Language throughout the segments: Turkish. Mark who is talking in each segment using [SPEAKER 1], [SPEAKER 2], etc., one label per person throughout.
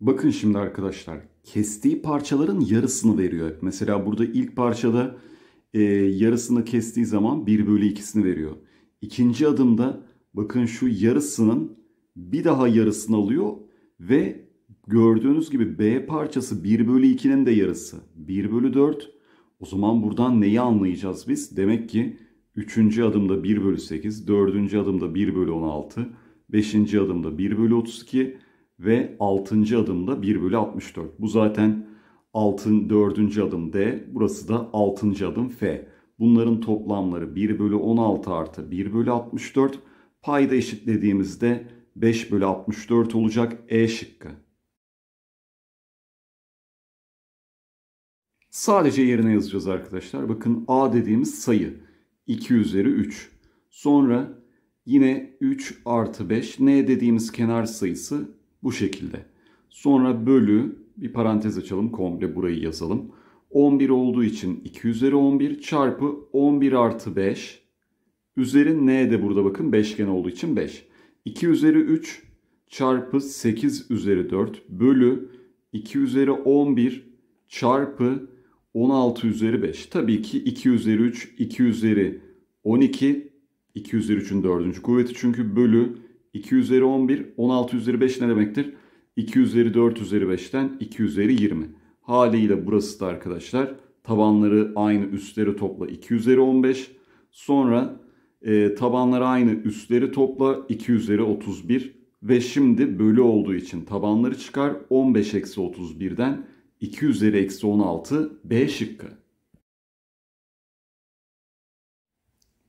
[SPEAKER 1] Bakın şimdi arkadaşlar kestiği parçaların yarısını veriyor. Mesela burada ilk parçada e, yarısını kestiği zaman 1 bölü 2'sini veriyor. İkinci adımda bakın şu yarısının bir daha yarısını alıyor ve gördüğünüz gibi B parçası 1 bölü 2'nin de yarısı 1 bölü 4. O zaman buradan neyi anlayacağız biz? Demek ki 3. adımda 1 bölü 8, 4. adımda 1 bölü 16, 5. adımda 1 bölü 32, ve 6. adımda 1 bölü 64. Bu zaten 6. 4. adım D. Burası da 6. adım F. Bunların toplamları 1 bölü 16 artı 1 bölü 64. Payda eşitlediğimizde 5 bölü 64 olacak E şıkkı. Sadece yerine yazacağız arkadaşlar. Bakın A dediğimiz sayı. 2 üzeri 3. Sonra yine 3 artı 5. N dediğimiz kenar sayısı bu şekilde. Sonra bölü bir parantez açalım komple burayı yazalım. 11 olduğu için 2 üzeri 11 çarpı 11 artı 5 üzeri n de burada bakın beşgen olduğu için 5. 2 üzeri 3 çarpı 8 üzeri 4 bölü 2 üzeri 11 çarpı 16 üzeri 5. Tabii ki 2 üzeri 3, 2 üzeri 12, 2 üzeri 3'ün 4. kuvveti çünkü bölü 2 üzeri 11, 16 üzeri 5 ne demektir? 2 üzeri 4 üzeri 5'ten 2 üzeri 20. Haliyle burası da arkadaşlar tabanları aynı üstleri topla 2 üzeri 15. Sonra e, tabanları aynı üstleri topla 2 üzeri 31. Ve şimdi bölü olduğu için tabanları çıkar 15 eksi 31'den 2 üzeri eksi 16 B şıkkı.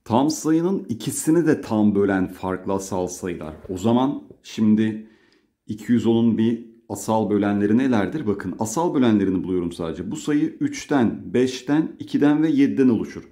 [SPEAKER 1] Tam sayının ikisini de tam bölen farklı asal sayılar. O zaman şimdi 210'un bir asal bölenleri nelerdir? Bakın asal bölenlerini buluyorum sadece. Bu sayı 3'ten, 5'ten, 2'den ve 7'den oluşur.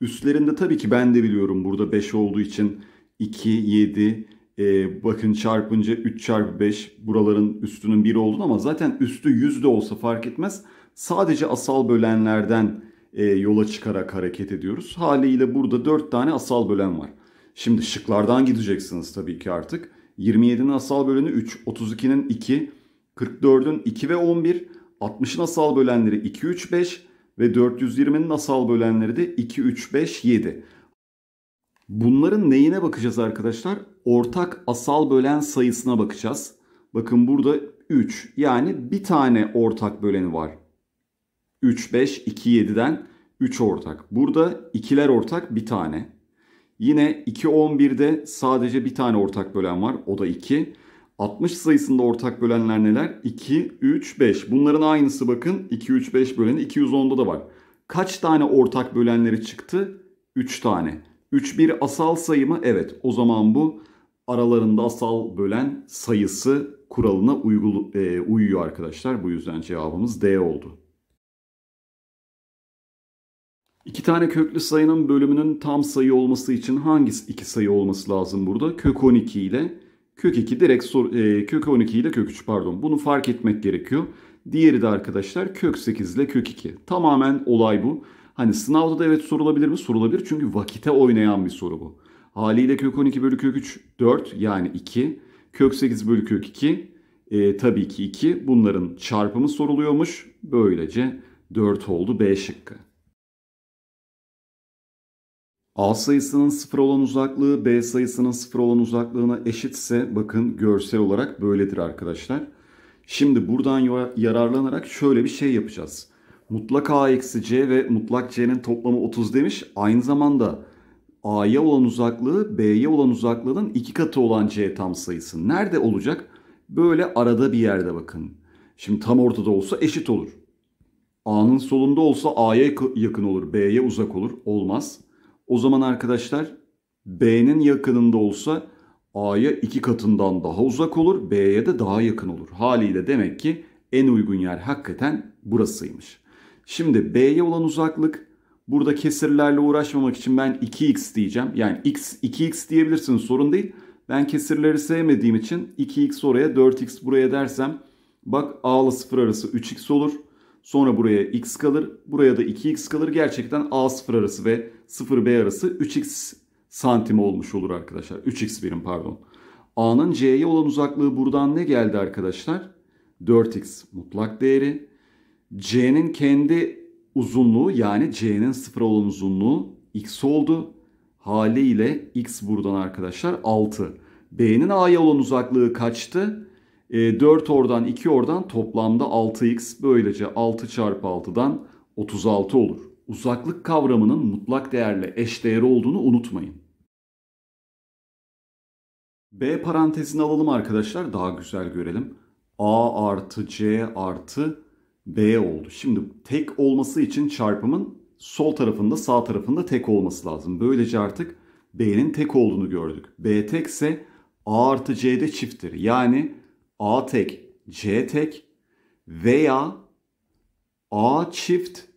[SPEAKER 1] Üstlerinde tabii ki ben de biliyorum burada 5 olduğu için 2, 7, e, bakın çarpınca 3 çarpı 5 buraların üstünün 1 olduğunu ama zaten üstü 100 de olsa fark etmez. Sadece asal bölenlerden e, yola çıkarak hareket ediyoruz. Haliyle burada 4 tane asal bölen var. Şimdi şıklardan gideceksiniz tabii ki artık. 27'nin asal böleni 3, 32'nin 2, 44'ün 2 ve 11, 60'ın asal bölenleri 2, 3, 5 ve 420'nin asal bölenleri de 2, 3, 5, 7. Bunların neyine bakacağız arkadaşlar? Ortak asal bölen sayısına bakacağız. Bakın burada 3 yani bir tane ortak böleni var. 3, 5, 2, 7'den 3 ortak. Burada ikiler ortak bir tane. Yine 2, 11'de sadece bir tane ortak bölen var. O da 2. 60 sayısında ortak bölenler neler? 2, 3, 5. Bunların aynısı bakın. 2, 3, 5 böleni 210'da da var. Kaç tane ortak bölenleri çıktı? 3 tane. 3 bir asal sayı mı? Evet. O zaman bu aralarında asal bölen sayısı kuralına uygul, e, uyuyor arkadaşlar. Bu yüzden cevabımız D oldu. İki tane köklü sayının bölümünün tam sayı olması için hangi iki sayı olması lazım burada? Kök 12 ile kök 2 direkt sor, e, kök 12 ile kök 3 pardon. Bunu fark etmek gerekiyor. Diğeri de arkadaşlar kök 8 ile kök 2. Tamamen olay bu. Hani sınavda da evet sorulabilir mi? Sorulabilir çünkü vakite oynayan bir soru bu. Haliyle kök 12 bölü kök 3 4 yani 2. Kök 8 bölü kök 2 e, tabii ki 2. Bunların çarpımı soruluyormuş. Böylece 4 oldu B şıkkı. A sayısının sıfır olan uzaklığı B sayısının sıfır olan uzaklığına eşitse bakın görsel olarak böyledir arkadaşlar. Şimdi buradan yararlanarak şöyle bir şey yapacağız. Mutlak A eksi C ve mutlak C'nin toplamı 30 demiş. Aynı zamanda A'ya olan uzaklığı B'ye olan uzaklığının iki katı olan C tam sayısı. Nerede olacak? Böyle arada bir yerde bakın. Şimdi tam ortada olsa eşit olur. A'nın solunda olsa A'ya yakın olur, B'ye uzak olur. Olmaz. O zaman arkadaşlar B'nin yakınında olsa A'ya iki katından daha uzak olur. B'ye de daha yakın olur. Haliyle demek ki en uygun yer hakikaten burasıymış. Şimdi B'ye olan uzaklık burada kesirlerle uğraşmamak için ben 2x diyeceğim. Yani x 2x diyebilirsiniz sorun değil. Ben kesirleri sevmediğim için 2x oraya 4x buraya dersem bak a ile 0 arası 3x olur. Sonra buraya x kalır. Buraya da 2x kalır. Gerçekten a 0 arası ve 0B arası 3x santim olmuş olur arkadaşlar. 3x birim pardon. A'nın C'ye olan uzaklığı buradan ne geldi arkadaşlar? 4x mutlak değeri. C'nin kendi uzunluğu yani C'nin sıfır olan uzunluğu x oldu. Haliyle x buradan arkadaşlar 6. B'nin A'ya olan uzaklığı kaçtı? E, 4 oradan 2 oradan toplamda 6x böylece 6 çarpı 6'dan 36 olur uzaklık kavramının mutlak değerle eşdeğer olduğunu unutmayın. B parantezini alalım arkadaşlar daha güzel görelim. A artı C artı B oldu. Şimdi tek olması için çarpımın sol tarafında sağ tarafında tek olması lazım. Böylece artık B'nin tek olduğunu gördük. B tekse A artı C de çifttir. Yani A tek, C tek veya A çift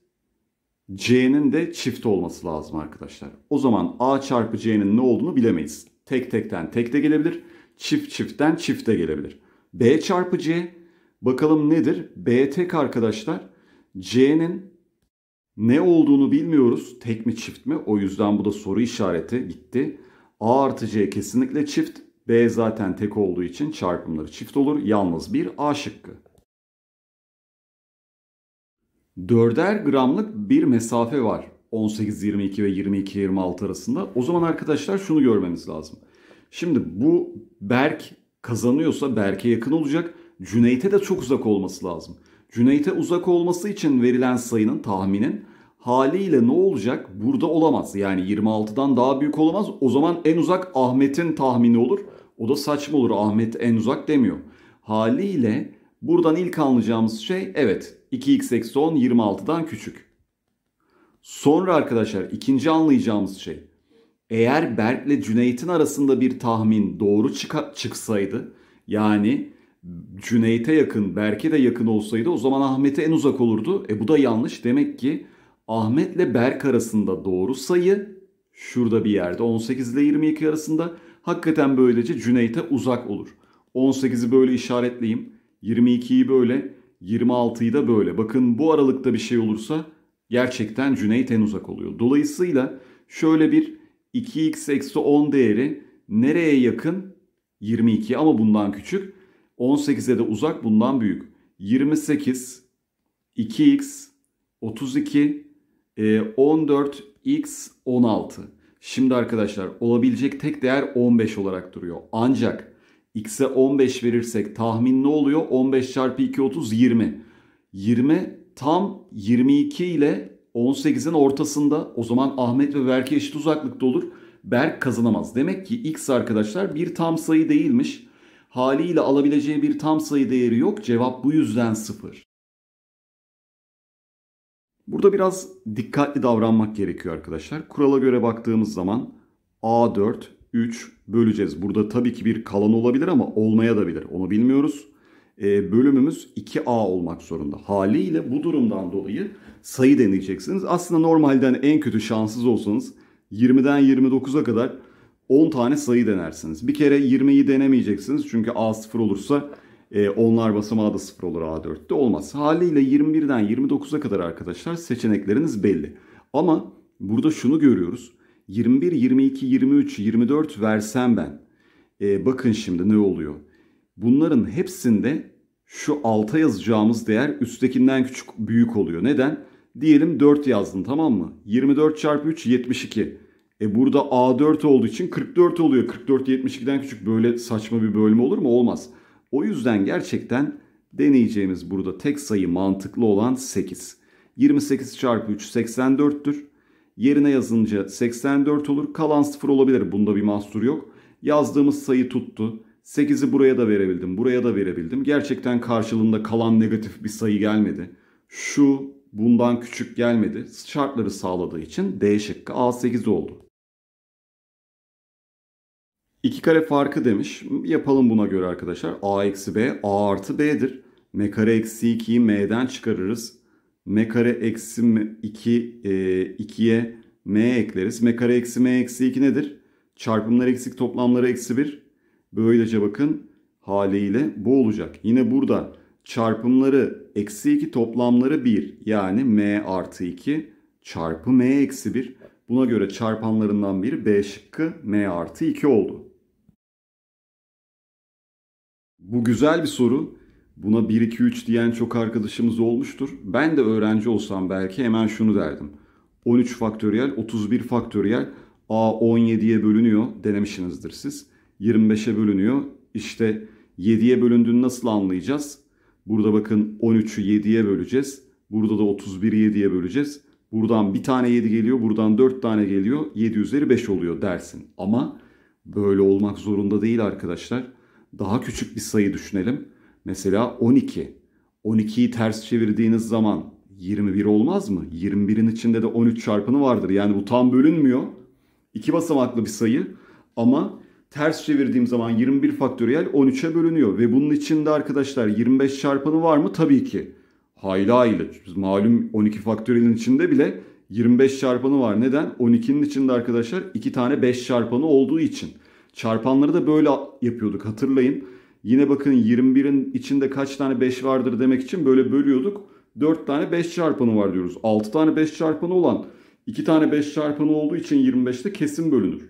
[SPEAKER 1] C'nin de çift olması lazım arkadaşlar. O zaman A çarpı C'nin ne olduğunu bilemeyiz. Tek tekten tek de gelebilir. Çift çiftten çift de gelebilir. B çarpı C bakalım nedir? B tek arkadaşlar. C'nin ne olduğunu bilmiyoruz. Tek mi çift mi? O yüzden bu da soru işareti gitti. A artı C kesinlikle çift. B zaten tek olduğu için çarpımları çift olur. Yalnız bir A şıkkı. 4'er gramlık bir mesafe var. 18-22 ve 22-26 arasında. O zaman arkadaşlar şunu görmeniz lazım. Şimdi bu Berk kazanıyorsa Berk'e yakın olacak. Cüneyt'e de çok uzak olması lazım. Cüneyt'e uzak olması için verilen sayının tahminin haliyle ne olacak? Burada olamaz. Yani 26'dan daha büyük olamaz. O zaman en uzak Ahmet'in tahmini olur. O da saçma olur. Ahmet en uzak demiyor. Haliyle Buradan ilk anlayacağımız şey evet 2x eksi 10 26'dan küçük. Sonra arkadaşlar ikinci anlayacağımız şey eğer Berk'le Cüneyt'in arasında bir tahmin doğru çıksaydı yani Cüneyt'e yakın Berk'e de yakın olsaydı o zaman Ahmet'e en uzak olurdu. E bu da yanlış demek ki Ahmet'le Berk arasında doğru sayı şurada bir yerde 18 ile 22 arasında hakikaten böylece Cüneyt'e uzak olur. 18'i böyle işaretleyeyim. 22'yi böyle, 26'yı da böyle. Bakın bu aralıkta bir şey olursa gerçekten Cüneyt en uzak oluyor. Dolayısıyla şöyle bir 2x eksi 10 değeri nereye yakın? 22 ama bundan küçük. 18'e de uzak bundan büyük. 28, 2x, 32, 14, x, 16. E, Şimdi arkadaşlar olabilecek tek değer 15 olarak duruyor. Ancak X'e 15 verirsek tahmin ne oluyor? 15 çarpı 2 30 20. 20 tam 22 ile 18'in ortasında o zaman Ahmet ve Berk'e eşit uzaklıkta olur. Berk kazanamaz. Demek ki X arkadaşlar bir tam sayı değilmiş. Haliyle alabileceği bir tam sayı değeri yok. Cevap bu yüzden 0. Burada biraz dikkatli davranmak gerekiyor arkadaşlar. Kurala göre baktığımız zaman A4, 3 böleceğiz. Burada tabii ki bir kalan olabilir ama olmaya da bilir. Onu bilmiyoruz. E, bölümümüz 2a olmak zorunda. Haliyle bu durumdan dolayı sayı deneyeceksiniz. Aslında normalden en kötü şanssız olsanız 20'den 29'a kadar 10 tane sayı denersiniz. Bir kere 20'yi denemeyeceksiniz. Çünkü a 0 olursa e, onlar basamağı da 0 olur A4'te olmaz. Haliyle 21'den 29'a kadar arkadaşlar seçenekleriniz belli. Ama burada şunu görüyoruz. 21, 22, 23, 24 versem ben. E, bakın şimdi ne oluyor. Bunların hepsinde şu alta yazacağımız değer üsttekinden küçük büyük oluyor. Neden? Diyelim 4 yazdın tamam mı? 24 çarpı 3 72. E burada A4 olduğu için 44 oluyor. 44 72'den küçük böyle saçma bir bölme olur mu? Olmaz. O yüzden gerçekten deneyeceğimiz burada tek sayı mantıklı olan 8. 28 çarpı 3 84'tür. Yerine yazınca 84 olur. Kalan 0 olabilir. Bunda bir mahsur yok. Yazdığımız sayı tuttu. 8'i buraya da verebildim. Buraya da verebildim. Gerçekten karşılığında kalan negatif bir sayı gelmedi. Şu bundan küçük gelmedi. Şartları sağladığı için D şıkkı A8 oldu. İki kare farkı demiş. Yapalım buna göre arkadaşlar. A eksi B, A artı B'dir. M kare eksi 2'yi M'den çıkarırız m kare eksi 2 e, 2'ye m ekleriz. m kare eksi m eksi 2 nedir? Çarpımlar eksik toplamları eksi 1. Böylece bakın haliyle bu olacak. Yine burada çarpımları eksi 2 toplamları 1. Yani m artı 2 çarpı m eksi 1. Buna göre çarpanlarından biri b şıkkı m artı 2 oldu. Bu güzel bir soru. Buna 1-2-3 diyen çok arkadaşımız olmuştur. Ben de öğrenci olsam belki hemen şunu derdim. 13 faktöriyel, 31 faktöriyel A 17'ye bölünüyor denemişsinizdir siz. 25'e bölünüyor. İşte 7'ye bölündüğünü nasıl anlayacağız? Burada bakın 13'ü 7'ye böleceğiz. Burada da 31'i 7'ye böleceğiz. Buradan bir tane 7 geliyor, buradan 4 tane geliyor. 7 üzeri 5 oluyor dersin. Ama böyle olmak zorunda değil arkadaşlar. Daha küçük bir sayı düşünelim. Mesela 12. 12'yi ters çevirdiğiniz zaman 21 olmaz mı? 21'in içinde de 13 çarpını vardır. Yani bu tam bölünmüyor. İki basamaklı bir sayı ama ters çevirdiğim zaman 21 faktöriyel 13'e bölünüyor. Ve bunun içinde arkadaşlar 25 çarpanı var mı? Tabii ki. Hayli hayli. Biz Malum 12 faktöriyelin içinde bile 25 çarpanı var. Neden? 12'nin içinde arkadaşlar 2 tane 5 çarpanı olduğu için. Çarpanları da böyle yapıyorduk hatırlayın. Yine bakın 21'in içinde kaç tane 5 vardır demek için böyle bölüyorduk. 4 tane 5 çarpanı var diyoruz. 6 tane 5 çarpanı olan 2 tane 5 çarpanı olduğu için 25'te kesin bölünür.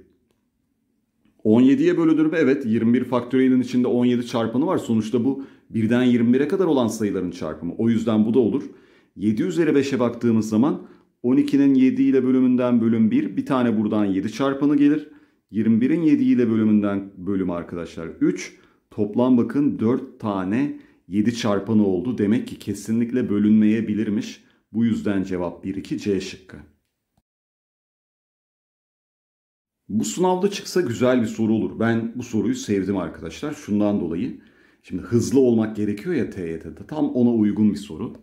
[SPEAKER 1] 17'ye bölünür mü? Evet 21 faktöriyelin içinde 17 çarpanı var. Sonuçta bu birden 21'e kadar olan sayıların çarpımı. O yüzden bu da olur. 7 üzeri 5'e baktığımız zaman 12'nin 7 ile bölümünden bölüm 1 bir tane buradan 7 çarpanı gelir. 21'in 7 ile bölümünden bölüm arkadaşlar 3. Toplam bakın 4 tane 7 çarpanı oldu. Demek ki kesinlikle bölünmeyebilirmiş. Bu yüzden cevap 1-2 C şıkkı. Bu sınavda çıksa güzel bir soru olur. Ben bu soruyu sevdim arkadaşlar. Şundan dolayı. Şimdi hızlı olmak gerekiyor ya TYT'de. Tam ona uygun bir soru.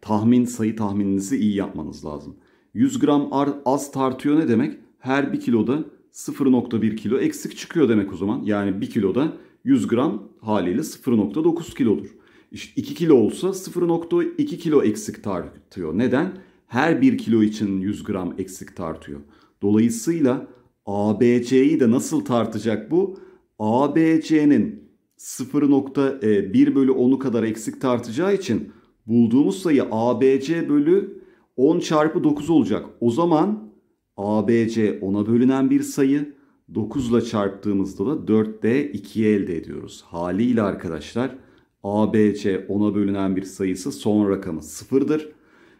[SPEAKER 1] Tahmin sayı tahmininizi iyi yapmanız lazım. 100 gram az tartıyor ne demek? Her bir kiloda 0.1 kilo eksik çıkıyor demek o zaman. Yani bir kiloda 100 gram haliyle 0.9 kilodur. İşte 2 kilo olsa 0.2 kilo eksik tartıyor. Neden? Her 1 kilo için 100 gram eksik tartıyor. Dolayısıyla ABC'yi de nasıl tartacak bu? ABC'nin 0.1 bölü 10'u kadar eksik tartacağı için bulduğumuz sayı ABC bölü 10 çarpı 9 olacak. O zaman ABC 10'a bölünen bir sayı. 9 ile çarptığımızda da 4D 2'yi elde ediyoruz. Haliyle arkadaşlar ABC 10'a bölünen bir sayısı son rakamı 0'dır.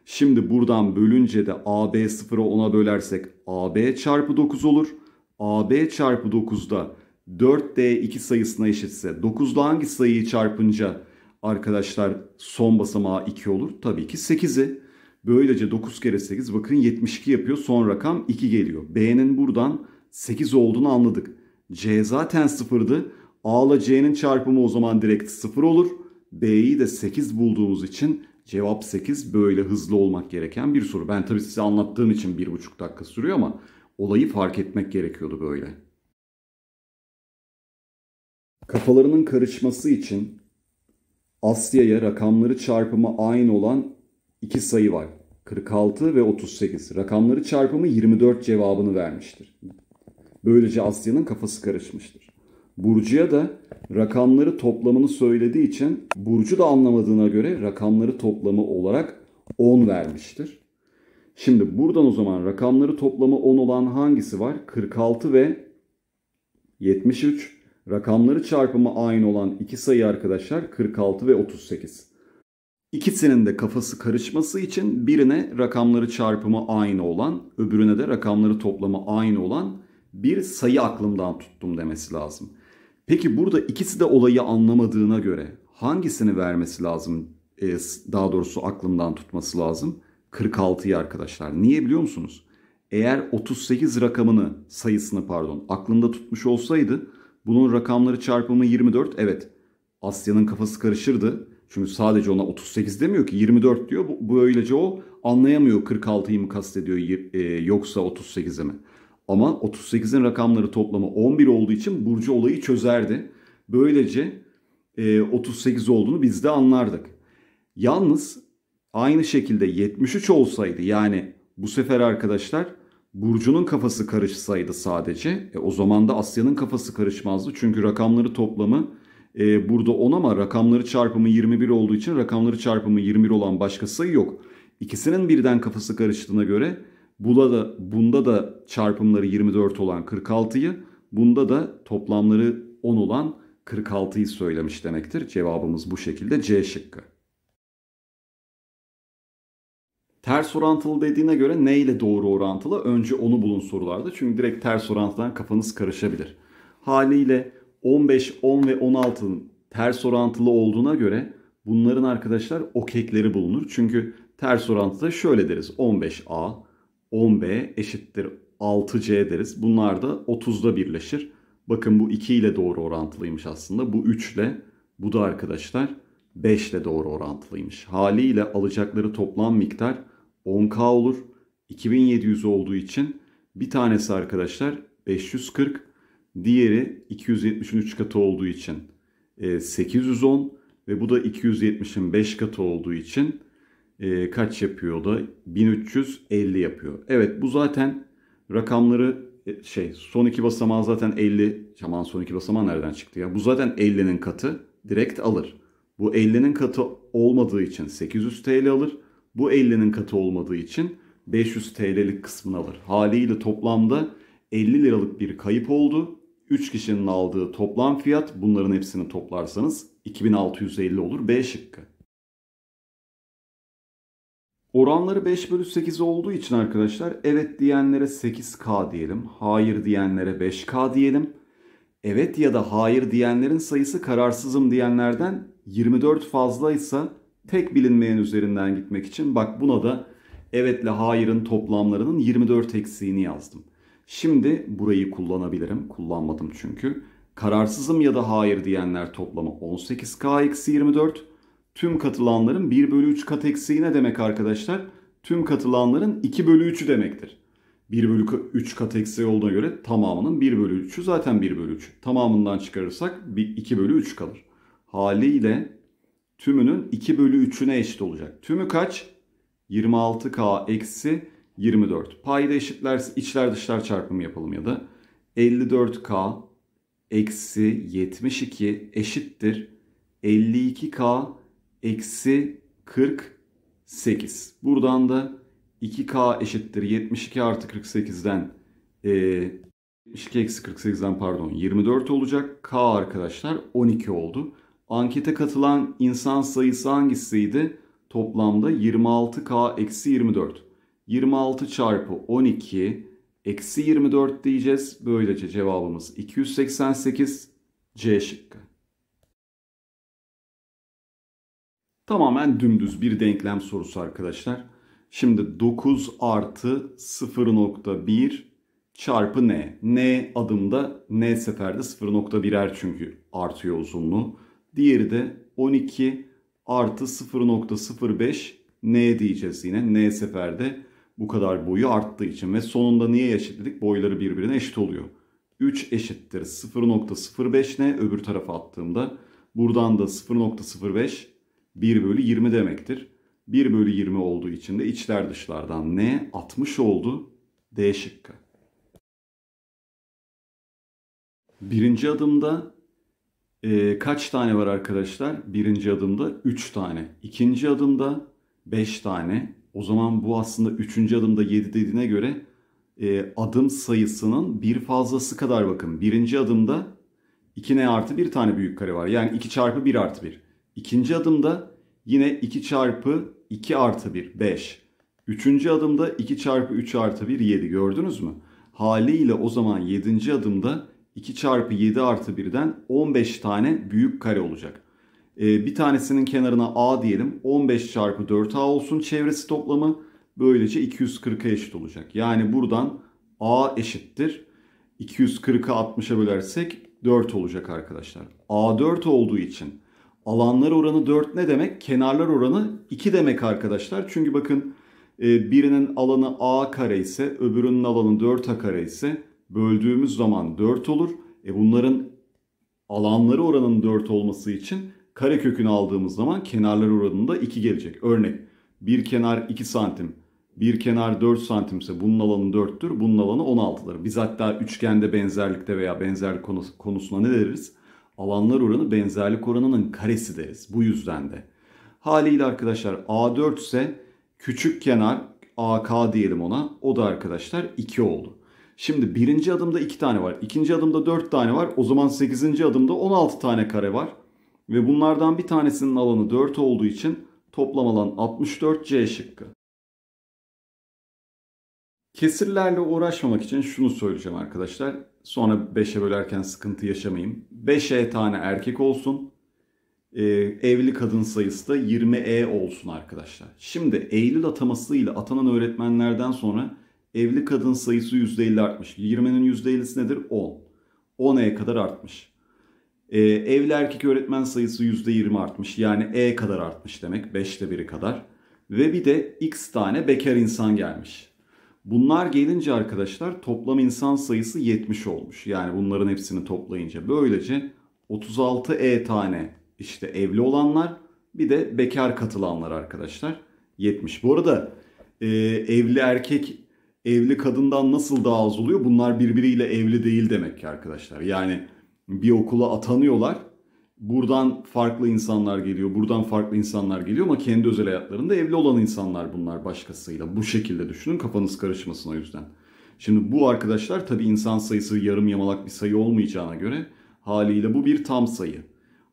[SPEAKER 1] Şimdi buradan bölünce de AB 0'ı 10'a bölersek AB çarpı 9 olur. AB çarpı 9'da 4D2 sayısına eşitse 9'da hangi sayıyı çarpınca arkadaşlar son basamağı 2 olur? Tabii ki 8'i. Böylece 9 kere 8 bakın 72 yapıyor. Son rakam 2 geliyor. B'nin buradan 8 olduğunu anladık. C zaten 0'dı. A ile C'nin çarpımı o zaman direkt 0 olur. B'yi de 8 bulduğumuz için cevap 8 böyle hızlı olmak gereken bir soru. Ben tabii size anlattığım için 1,5 dakika sürüyor ama olayı fark etmek gerekiyordu böyle. Kafalarının karışması için Asya'ya rakamları çarpımı aynı olan iki sayı var. 46 ve 38. Rakamları çarpımı 24 cevabını vermiştir. Böylece Asya'nın kafası karışmıştır. Burcu'ya da rakamları toplamını söylediği için Burcu da anlamadığına göre rakamları toplamı olarak 10 vermiştir. Şimdi buradan o zaman rakamları toplamı 10 olan hangisi var? 46 ve 73. Rakamları çarpımı aynı olan iki sayı arkadaşlar 46 ve 38. İkisinin de kafası karışması için birine rakamları çarpımı aynı olan, öbürüne de rakamları toplamı aynı olan bir sayı aklımdan tuttum demesi lazım. Peki burada ikisi de olayı anlamadığına göre hangisini vermesi lazım? Ee, daha doğrusu aklımdan tutması lazım. 46'yı arkadaşlar. Niye biliyor musunuz? Eğer 38 rakamını sayısını pardon aklında tutmuş olsaydı bunun rakamları çarpımı 24. Evet Asya'nın kafası karışırdı. Çünkü sadece ona 38 demiyor ki 24 diyor. Bu, böylece o anlayamıyor 46'yı mı kastediyor e, yoksa 38'i mi? Ama 38'in rakamları toplamı 11 olduğu için Burcu olayı çözerdi. Böylece e, 38 olduğunu biz de anlardık. Yalnız aynı şekilde 73 olsaydı yani bu sefer arkadaşlar Burcu'nun kafası karışsaydı sadece e, o zaman da Asya'nın kafası karışmazdı. Çünkü rakamları toplamı e, burada 10 ama rakamları çarpımı 21 olduğu için rakamları çarpımı 21 olan başka sayı yok. İkisinin birden kafası karıştığına göre Bunda da, bunda da çarpımları 24 olan 46'yı, bunda da toplamları 10 olan 46'yı söylemiş demektir. Cevabımız bu şekilde C şıkkı. Ters orantılı dediğine göre ne ile doğru orantılı? Önce onu bulun sorularda. Çünkü direkt ters orantıdan kafanız karışabilir. Haliyle 15, 10 ve 16'nın ters orantılı olduğuna göre bunların arkadaşlar okekleri bulunur. Çünkü ters orantıda şöyle deriz. 15A 10B eşittir 6C deriz. Bunlar da 30'da birleşir. Bakın bu 2 ile doğru orantılıymış aslında. Bu 3 ile bu da arkadaşlar 5 ile doğru orantılıymış. Haliyle alacakları toplam miktar 10K olur. 2700 olduğu için bir tanesi arkadaşlar 540, diğeri 270'in 3 katı olduğu için 810 e, ve bu da 270'in 5 katı olduğu için e, kaç yapıyordu? 1350 yapıyor. Evet bu zaten rakamları e, şey son iki basamağı zaten 50. Aman son iki basamağı nereden çıktı ya? Bu zaten 50'nin katı direkt alır. Bu 50'nin katı olmadığı için 800 TL alır. Bu 50'nin katı olmadığı için 500 TL'lik kısmını alır. Haliyle toplamda 50 liralık bir kayıp oldu. 3 kişinin aldığı toplam fiyat bunların hepsini toplarsanız 2650 olur B şıkkı. Oranları 5 bölü 8 olduğu için arkadaşlar evet diyenlere 8K diyelim. Hayır diyenlere 5K diyelim. Evet ya da hayır diyenlerin sayısı kararsızım diyenlerden 24 fazlaysa tek bilinmeyen üzerinden gitmek için bak buna da evetle hayırın toplamlarının 24 eksiğini yazdım. Şimdi burayı kullanabilirim. Kullanmadım çünkü. Kararsızım ya da hayır diyenler toplamı 18K eksi 24 tüm katılanların 1 bölü 3 kat eksiği ne demek arkadaşlar? Tüm katılanların 2 bölü 3'ü demektir. 1 bölü 3 kat eksiği olduğuna göre tamamının 1 bölü 3'ü zaten 1 bölü 3. Tamamından çıkarırsak 2 bölü 3 kalır. Haliyle tümünün 2 bölü 3'üne eşit olacak. Tümü kaç? 26K eksi 24. Payda eşitler içler dışlar çarpımı yapalım ya da 54K eksi 72 eşittir. 52K eksi 48. Buradan da 2K eşittir 72 artı 48'den e, 72 eksi 48'den pardon 24 olacak. K arkadaşlar 12 oldu. Ankete katılan insan sayısı hangisiydi? Toplamda 26K eksi 24. 26 çarpı 12 eksi 24 diyeceğiz. Böylece cevabımız 288 C şıkkı. Tamamen dümdüz bir denklem sorusu arkadaşlar. Şimdi 9 artı 0.1 çarpı n. n adımda n seferde 0.1'er çünkü artıyor uzunluğu. Diğeri de 12 artı 0.05 n diyeceğiz yine. n seferde bu kadar boyu arttığı için ve sonunda niye eşitledik? Boyları birbirine eşit oluyor. 3 eşittir 0.05 ne öbür tarafa attığımda. Buradan da 0.05 1 bölü 20 demektir. 1 bölü 20 olduğu için de içler dışlardan N 60 oldu. D şıkkı. Birinci adımda e, kaç tane var arkadaşlar? Birinci adımda 3 tane. İkinci adımda 5 tane. O zaman bu aslında üçüncü adımda 7 dediğine göre e, adım sayısının bir fazlası kadar bakın. Birinci adımda 2n artı 1 tane büyük kare var. Yani 2 çarpı 1 artı 1. İkinci adımda yine 2 çarpı 2 artı 1 5. Üçüncü adımda 2 çarpı 3 artı 1 7 gördünüz mü? Haliyle o zaman 7. adımda 2 çarpı 7 artı 1'den 15 tane büyük kare olacak. Ee, bir tanesinin kenarına a diyelim 15 çarpı 4a olsun çevresi toplamı böylece 240'a eşit olacak. Yani buradan a eşittir 240'a 60'a bölersek 4 olacak arkadaşlar. a 4 olduğu için Alanlar oranı 4 ne demek? Kenarlar oranı 2 demek arkadaşlar. Çünkü bakın e, birinin alanı a kare ise öbürünün alanı 4a kare ise böldüğümüz zaman 4 olur. E bunların alanları oranın 4 olması için kare kökünü aldığımız zaman kenarlar oranında 2 gelecek. Örnek bir kenar 2 santim, bir kenar 4 santim ise bunun alanı 4'tür, bunun alanı 16'dır. Biz hatta üçgende benzerlikte veya benzerlik konusuna ne deriz? alanlar oranı benzerlik oranının karesi deriz. Bu yüzden de. Haliyle arkadaşlar A4 ise küçük kenar AK diyelim ona. O da arkadaşlar 2 oldu. Şimdi birinci adımda 2 tane var. ikinci adımda 4 tane var. O zaman 8. adımda 16 tane kare var. Ve bunlardan bir tanesinin alanı 4 olduğu için toplam alan 64 C şıkkı. Kesirlerle uğraşmamak için şunu söyleyeceğim arkadaşlar. Sonra 5'e bölerken sıkıntı yaşamayayım. 5'e tane erkek olsun. Ee, evli kadın sayısı da 20E olsun arkadaşlar. Şimdi Eylül ataması ile atanan öğretmenlerden sonra evli kadın sayısı %50 artmış. 20'nin %50'si nedir? 10. 10'e kadar artmış. Ee, evli erkek öğretmen sayısı %20 artmış. Yani E kadar artmış demek. 5'te 1'i kadar. Ve bir de X tane bekar insan gelmiş. Bunlar gelince arkadaşlar toplam insan sayısı 70 olmuş. Yani bunların hepsini toplayınca böylece 36 E tane işte evli olanlar bir de bekar katılanlar arkadaşlar 70. Bu arada e, evli erkek evli kadından nasıl daha az oluyor? Bunlar birbiriyle evli değil demek ki arkadaşlar. Yani bir okula atanıyorlar buradan farklı insanlar geliyor, buradan farklı insanlar geliyor ama kendi özel hayatlarında evli olan insanlar bunlar başkasıyla. Bu şekilde düşünün kafanız karışmasın o yüzden. Şimdi bu arkadaşlar tabi insan sayısı yarım yamalak bir sayı olmayacağına göre haliyle bu bir tam sayı.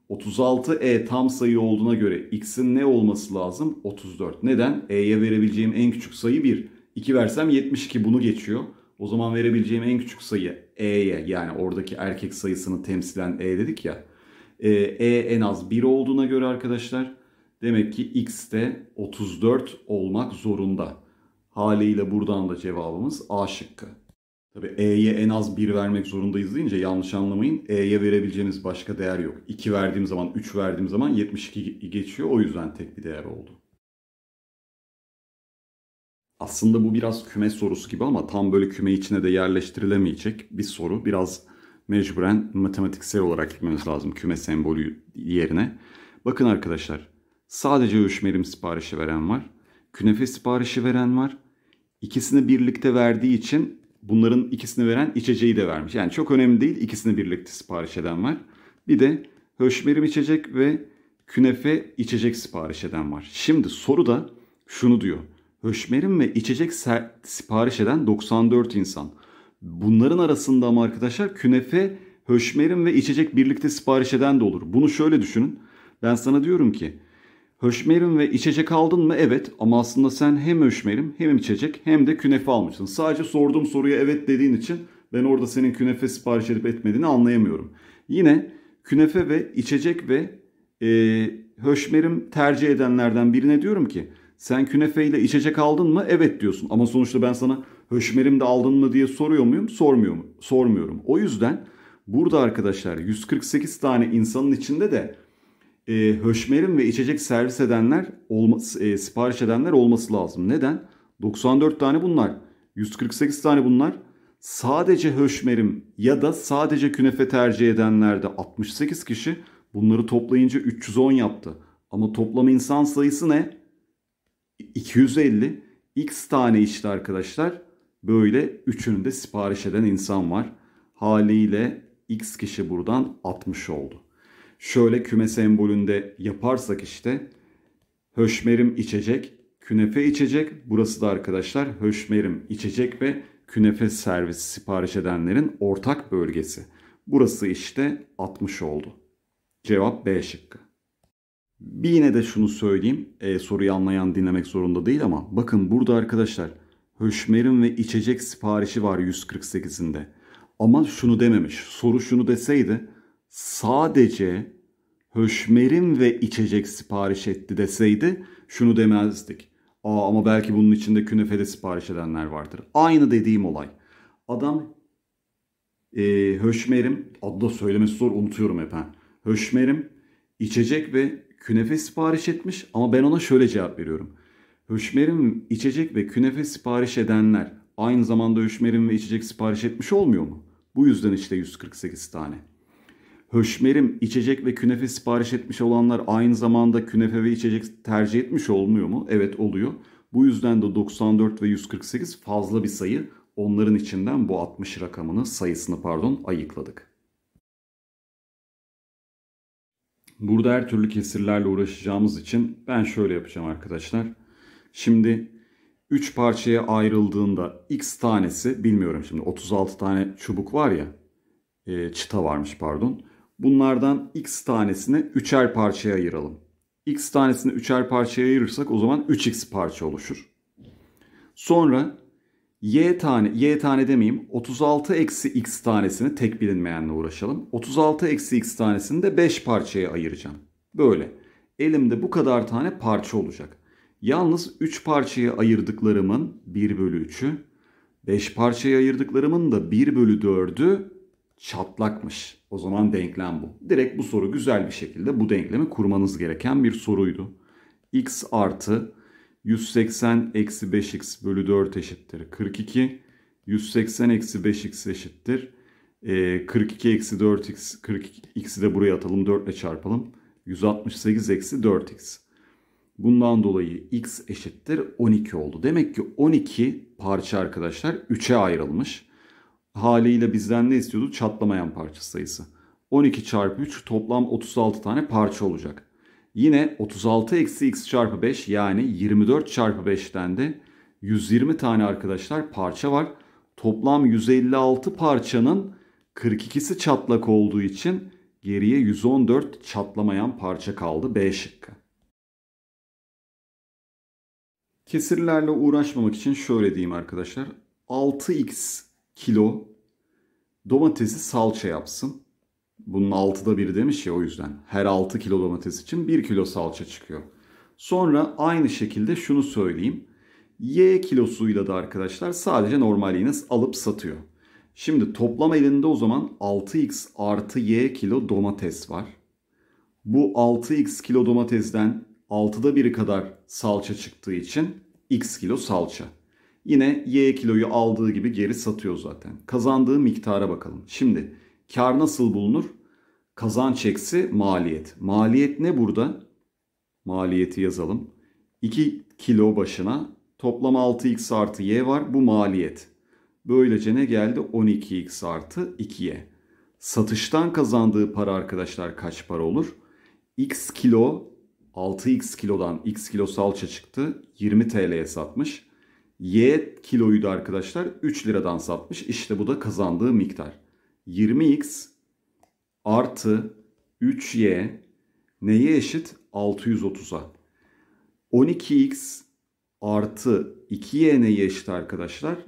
[SPEAKER 1] 36 E tam sayı olduğuna göre X'in ne olması lazım? 34. Neden? E'ye verebileceğim en küçük sayı 1. 2 versem 72 bunu geçiyor. O zaman verebileceğim en küçük sayı E'ye yani oradaki erkek sayısını temsilen E dedik ya. E, e en az 1 olduğuna göre arkadaşlar demek ki x de 34 olmak zorunda. Haliyle buradan da cevabımız A şıkkı. Tabi E'ye en az 1 vermek zorundayız deyince yanlış anlamayın. E'ye verebileceğimiz başka değer yok. 2 verdiğim zaman 3 verdiğim zaman 72 geçiyor. O yüzden tek bir değer oldu. Aslında bu biraz küme sorusu gibi ama tam böyle küme içine de yerleştirilemeyecek bir soru. Biraz mecburen matematiksel olarak gitmemiz lazım küme sembolü yerine. Bakın arkadaşlar sadece ölçmerim siparişi veren var. Künefe siparişi veren var. İkisini birlikte verdiği için bunların ikisini veren içeceği de vermiş. Yani çok önemli değil ikisini birlikte sipariş eden var. Bir de höşmerim içecek ve künefe içecek sipariş eden var. Şimdi soru da şunu diyor. Höşmerim ve içecek sipariş eden 94 insan. Bunların arasında ama arkadaşlar künefe, höşmerin ve içecek birlikte sipariş eden de olur. Bunu şöyle düşünün. Ben sana diyorum ki höşmerim ve içecek aldın mı? Evet ama aslında sen hem höşmerim hem içecek hem de künefe almışsın. Sadece sorduğum soruya evet dediğin için ben orada senin künefe sipariş edip etmediğini anlayamıyorum. Yine künefe ve içecek ve e, höşmerim tercih edenlerden birine diyorum ki sen künefe ile içecek aldın mı? Evet diyorsun ama sonuçta ben sana Höşmerim de aldın mı diye soruyor muyum? Sormuyor mu? Sormuyorum. O yüzden burada arkadaşlar 148 tane insanın içinde de e, höşmerim ve içecek servis edenler olması, e, sipariş edenler olması lazım. Neden? 94 tane bunlar. 148 tane bunlar. Sadece höşmerim ya da sadece künefe tercih edenler de 68 kişi. Bunları toplayınca 310 yaptı. Ama toplam insan sayısı ne? 250. X tane işte arkadaşlar Böyle üçünü de sipariş eden insan var. Haliyle x kişi buradan 60 oldu. Şöyle küme sembolünde yaparsak işte höşmerim içecek, künefe içecek. Burası da arkadaşlar höşmerim içecek ve künefe servis sipariş edenlerin ortak bölgesi. Burası işte 60 oldu. Cevap B şıkkı. Bir yine de şunu söyleyeyim. E, soruyu anlayan dinlemek zorunda değil ama bakın burada arkadaşlar höşmerim ve içecek siparişi var 148'inde. Ama şunu dememiş. Soru şunu deseydi sadece höşmerim ve içecek sipariş etti deseydi şunu demezdik. Aa ama belki bunun içinde künefe de sipariş edenler vardır. Aynı dediğim olay. Adam e, höşmerim adı da söylemesi zor unutuyorum efendim. Höşmerim içecek ve künefe sipariş etmiş ama ben ona şöyle cevap veriyorum. Hüşmerim içecek ve künefe sipariş edenler aynı zamanda hüşmerim ve içecek sipariş etmiş olmuyor mu? Bu yüzden işte 148 tane. Höşmerim içecek ve künefe sipariş etmiş olanlar aynı zamanda künefe ve içecek tercih etmiş olmuyor mu? Evet oluyor. Bu yüzden de 94 ve 148 fazla bir sayı. Onların içinden bu 60 rakamını sayısını pardon ayıkladık. Burada her türlü kesirlerle uğraşacağımız için ben şöyle yapacağım arkadaşlar. Şimdi 3 parçaya ayrıldığında x tanesi bilmiyorum şimdi 36 tane çubuk var ya e, çıta varmış pardon. Bunlardan x tanesini 3'er parçaya ayıralım. x tanesini 3'er parçaya ayırırsak o zaman 3x parça oluşur. Sonra y tane y tane demeyeyim 36 eksi x tanesini tek bilinmeyenle uğraşalım. 36 eksi x tanesini de 5 parçaya ayıracağım. Böyle elimde bu kadar tane parça olacak. Yalnız 3 parçaya ayırdıklarımın 1 bölü 3'ü, 5 parçaya ayırdıklarımın da 1 bölü 4'ü çatlakmış. O zaman denklem bu. Direkt bu soru güzel bir şekilde bu denklemi kurmanız gereken bir soruydu. x artı 180 eksi 5x bölü 4 eşittir 42. 180 eksi 5x eşittir. 42 e, eksi 4x, 42x'i de buraya atalım 4 ile çarpalım. 168 eksi 4x. Bundan dolayı x eşittir 12 oldu. Demek ki 12 parça arkadaşlar 3'e ayrılmış. Haliyle bizden ne istiyordu? Çatlamayan parça sayısı. 12 çarpı 3 toplam 36 tane parça olacak. Yine 36 eksi x çarpı 5 yani 24 çarpı 5'ten de 120 tane arkadaşlar parça var. Toplam 156 parçanın 42'si çatlak olduğu için geriye 114 çatlamayan parça kaldı B şıkkı. Kesirlerle uğraşmamak için şöyle diyeyim arkadaşlar. 6x kilo domatesi salça yapsın. Bunun 6'da 1 demiş ya o yüzden. Her 6 kilo domates için 1 kilo salça çıkıyor. Sonra aynı şekilde şunu söyleyeyim. Y kilosuyla da arkadaşlar sadece normal alıp satıyor. Şimdi toplam elinde o zaman 6x artı y kilo domates var. Bu 6x kilo domatesden 6'da 1'i kadar salça çıktığı için x kilo salça. Yine y kiloyu aldığı gibi geri satıyor zaten. Kazandığı miktara bakalım. Şimdi kar nasıl bulunur? Kazanç eksi maliyet. Maliyet ne burada? Maliyeti yazalım. 2 kilo başına toplam 6x artı y var. Bu maliyet. Böylece ne geldi? 12x artı 2y. Satıştan kazandığı para arkadaşlar kaç para olur? x kilo 6x kilodan x kilo salça çıktı. 20 TL'ye satmış. Y kiloyu da arkadaşlar 3 liradan satmış. İşte bu da kazandığı miktar. 20x artı 3y neye eşit? 630'a. 12x artı 2y neye eşit arkadaşlar?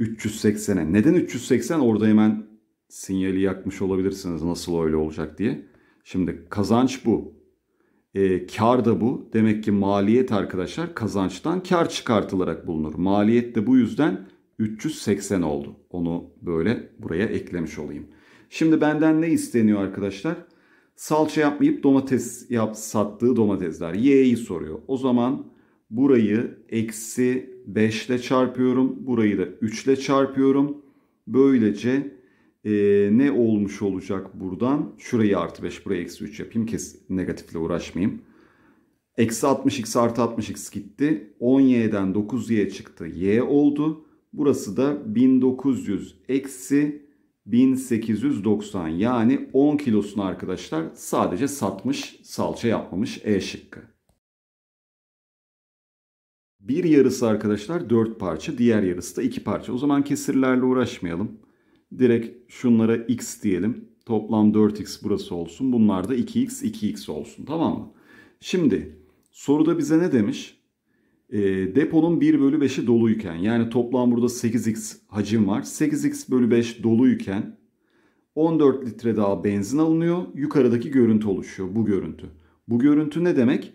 [SPEAKER 1] 380'e. Neden 380? Orada hemen sinyali yakmış olabilirsiniz nasıl öyle olacak diye. Şimdi kazanç bu. E, ee, kar da bu. Demek ki maliyet arkadaşlar kazançtan kar çıkartılarak bulunur. Maliyet de bu yüzden 380 oldu. Onu böyle buraya eklemiş olayım. Şimdi benden ne isteniyor arkadaşlar? Salça yapmayıp domates yap, sattığı domatesler. Y'yi soruyor. O zaman burayı eksi 5 ile çarpıyorum. Burayı da 3 ile çarpıyorum. Böylece e, ne olmuş olacak buradan? Şurayı artı 5, burayı eksi 3 yapayım. Kes negatifle uğraşmayayım. Eksi 60x artı 60x gitti. 10y'den 9y çıktı. y oldu. Burası da 1900 eksi 1890 yani 10 kilosunu arkadaşlar sadece satmış salça yapmamış E şıkkı. Bir yarısı arkadaşlar 4 parça diğer yarısı da 2 parça. O zaman kesirlerle uğraşmayalım. Direkt şunlara x diyelim. Toplam 4x burası olsun. Bunlar da 2x 2x olsun. Tamam mı? Şimdi soruda bize ne demiş? E, deponun 1 bölü 5'i doluyken yani toplam burada 8x hacim var. 8x bölü 5 doluyken 14 litre daha benzin alınıyor. Yukarıdaki görüntü oluşuyor. Bu görüntü. Bu görüntü ne demek?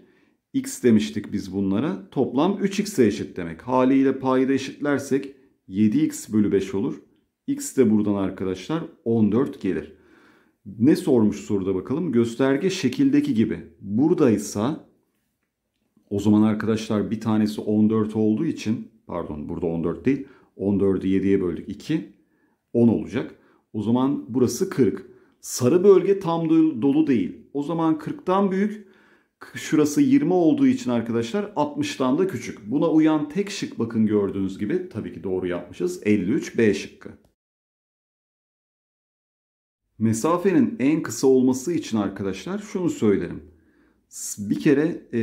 [SPEAKER 1] X demiştik biz bunlara. Toplam 3x'e eşit demek. Haliyle payda eşitlersek 7x bölü 5 olur. X de buradan arkadaşlar 14 gelir. Ne sormuş soruda bakalım? Gösterge şekildeki gibi. Buradaysa o zaman arkadaşlar bir tanesi 14 olduğu için pardon burada 14 değil 14'ü 7'ye böldük 2 10 olacak. O zaman burası 40. Sarı bölge tam dolu değil. O zaman 40'tan büyük şurası 20 olduğu için arkadaşlar 60'tan da küçük. Buna uyan tek şık bakın gördüğünüz gibi tabii ki doğru yapmışız. 53 B şıkkı. Mesafenin en kısa olması için arkadaşlar şunu söylerim. Bir kere e,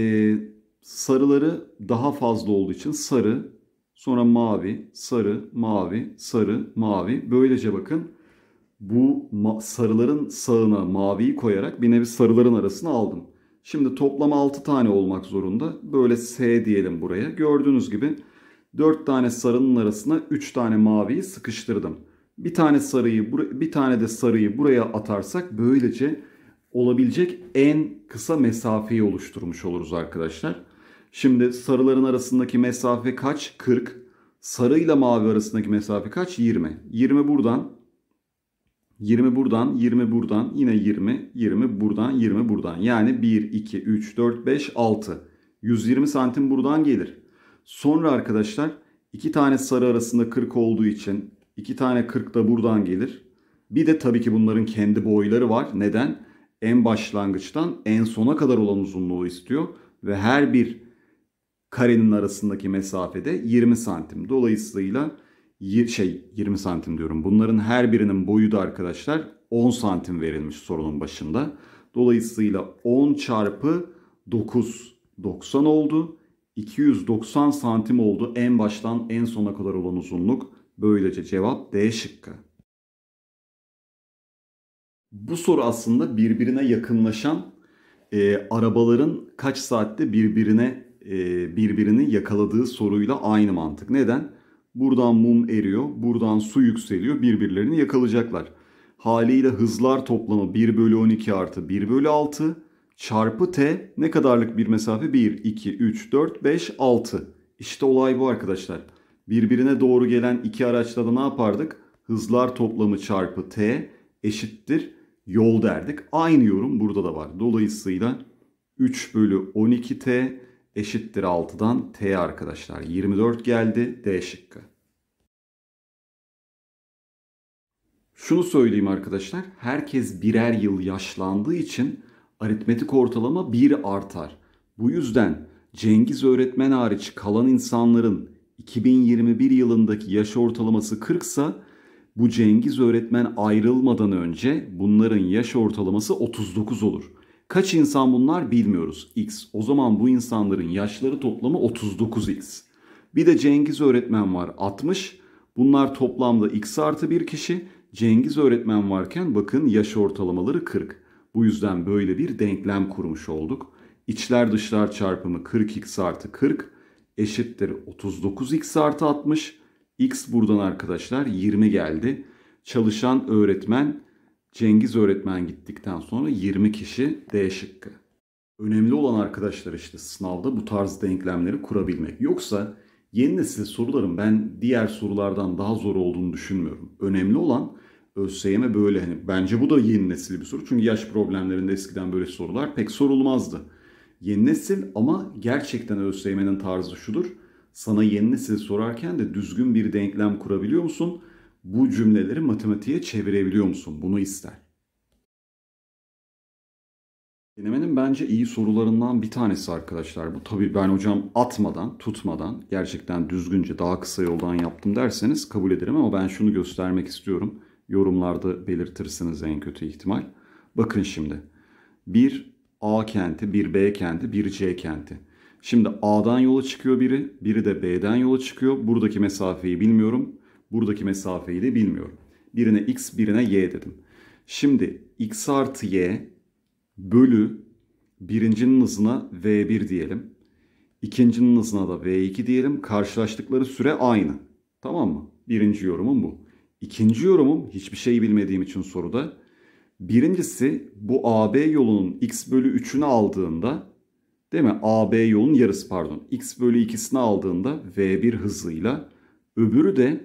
[SPEAKER 1] sarıları daha fazla olduğu için sarı, sonra mavi, sarı, mavi, sarı, mavi. Böylece bakın bu sarıların sağına maviyi koyarak bir nevi sarıların arasına aldım. Şimdi toplam 6 tane olmak zorunda. Böyle S diyelim buraya. Gördüğünüz gibi 4 tane sarının arasına 3 tane maviyi sıkıştırdım. Bir tane sarıyı, bir tane de sarıyı buraya atarsak böylece olabilecek en kısa mesafeyi oluşturmuş oluruz arkadaşlar. Şimdi sarıların arasındaki mesafe kaç? 40. Sarıyla mavi arasındaki mesafe kaç? 20. 20 buradan, 20 buradan, 20 buradan, yine 20, 20 buradan, 20 buradan. Yani 1, 2, 3, 4, 5, 6. 120 santim buradan gelir. Sonra arkadaşlar iki tane sarı arasında 40 olduğu için İki tane 40 da buradan gelir. Bir de tabii ki bunların kendi boyları var. Neden? En başlangıçtan en sona kadar olan uzunluğu istiyor. Ve her bir karenin arasındaki mesafede 20 santim. Dolayısıyla şey 20 santim diyorum. Bunların her birinin boyu da arkadaşlar 10 santim verilmiş sorunun başında. Dolayısıyla 10 çarpı 9 90 oldu. 290 santim oldu en baştan en sona kadar olan uzunluk. Böylece cevap D şıkkı. Bu soru aslında birbirine yakınlaşan e, arabaların kaç saatte birbirine e, birbirini yakaladığı soruyla aynı mantık. Neden? Buradan mum eriyor, buradan su yükseliyor, birbirlerini yakalayacaklar. Haliyle hızlar toplamı 1 bölü 12 artı 1 bölü 6 çarpı t ne kadarlık bir mesafe? 1, 2, 3, 4, 5, 6. İşte olay bu arkadaşlar birbirine doğru gelen iki araçta da ne yapardık? Hızlar toplamı çarpı t eşittir yol derdik. Aynı yorum burada da var. Dolayısıyla 3 bölü 12t eşittir 6'dan t arkadaşlar. 24 geldi d şıkkı. Şunu söyleyeyim arkadaşlar. Herkes birer yıl yaşlandığı için aritmetik ortalama 1 artar. Bu yüzden Cengiz öğretmen hariç kalan insanların 2021 yılındaki yaş ortalaması 40 sa bu Cengiz öğretmen ayrılmadan önce bunların yaş ortalaması 39 olur. Kaç insan bunlar bilmiyoruz. X. O zaman bu insanların yaşları toplamı 39x. Bir de Cengiz öğretmen var 60. Bunlar toplamda x artı bir kişi. Cengiz öğretmen varken bakın yaş ortalamaları 40. Bu yüzden böyle bir denklem kurmuş olduk. İçler dışlar çarpımı 40x artı 40 eşittir 39x artı 60. X buradan arkadaşlar 20 geldi. Çalışan öğretmen Cengiz öğretmen gittikten sonra 20 kişi D şıkkı. Önemli olan arkadaşlar işte sınavda bu tarz denklemleri kurabilmek. Yoksa yeni nesil soruların ben diğer sorulardan daha zor olduğunu düşünmüyorum. Önemli olan ÖSYM böyle hani bence bu da yeni nesil bir soru. Çünkü yaş problemlerinde eskiden böyle sorular pek sorulmazdı. Yeni nesil ama gerçekten ÖSYM'nin tarzı şudur. Sana yeni nesil sorarken de düzgün bir denklem kurabiliyor musun? Bu cümleleri matematiğe çevirebiliyor musun? Bunu ister. Denemenin bence iyi sorularından bir tanesi arkadaşlar. Bu tabii ben hocam atmadan, tutmadan, gerçekten düzgünce daha kısa yoldan yaptım derseniz kabul ederim ama ben şunu göstermek istiyorum. Yorumlarda belirtirsiniz en kötü ihtimal. Bakın şimdi. Bir A kenti, bir B kenti, bir C kenti. Şimdi A'dan yola çıkıyor biri, biri de B'den yola çıkıyor. Buradaki mesafeyi bilmiyorum, buradaki mesafeyi de bilmiyorum. Birine X, birine Y dedim. Şimdi X artı Y bölü birincinin hızına V1 diyelim. İkincinin hızına da V2 diyelim. Karşılaştıkları süre aynı. Tamam mı? Birinci yorumum bu. İkinci yorumum hiçbir şey bilmediğim için soruda Birincisi bu AB yolunun x bölü 3'ünü aldığında değil mi? AB yolun yarısı pardon. x bölü 2'sini aldığında v1 hızıyla öbürü de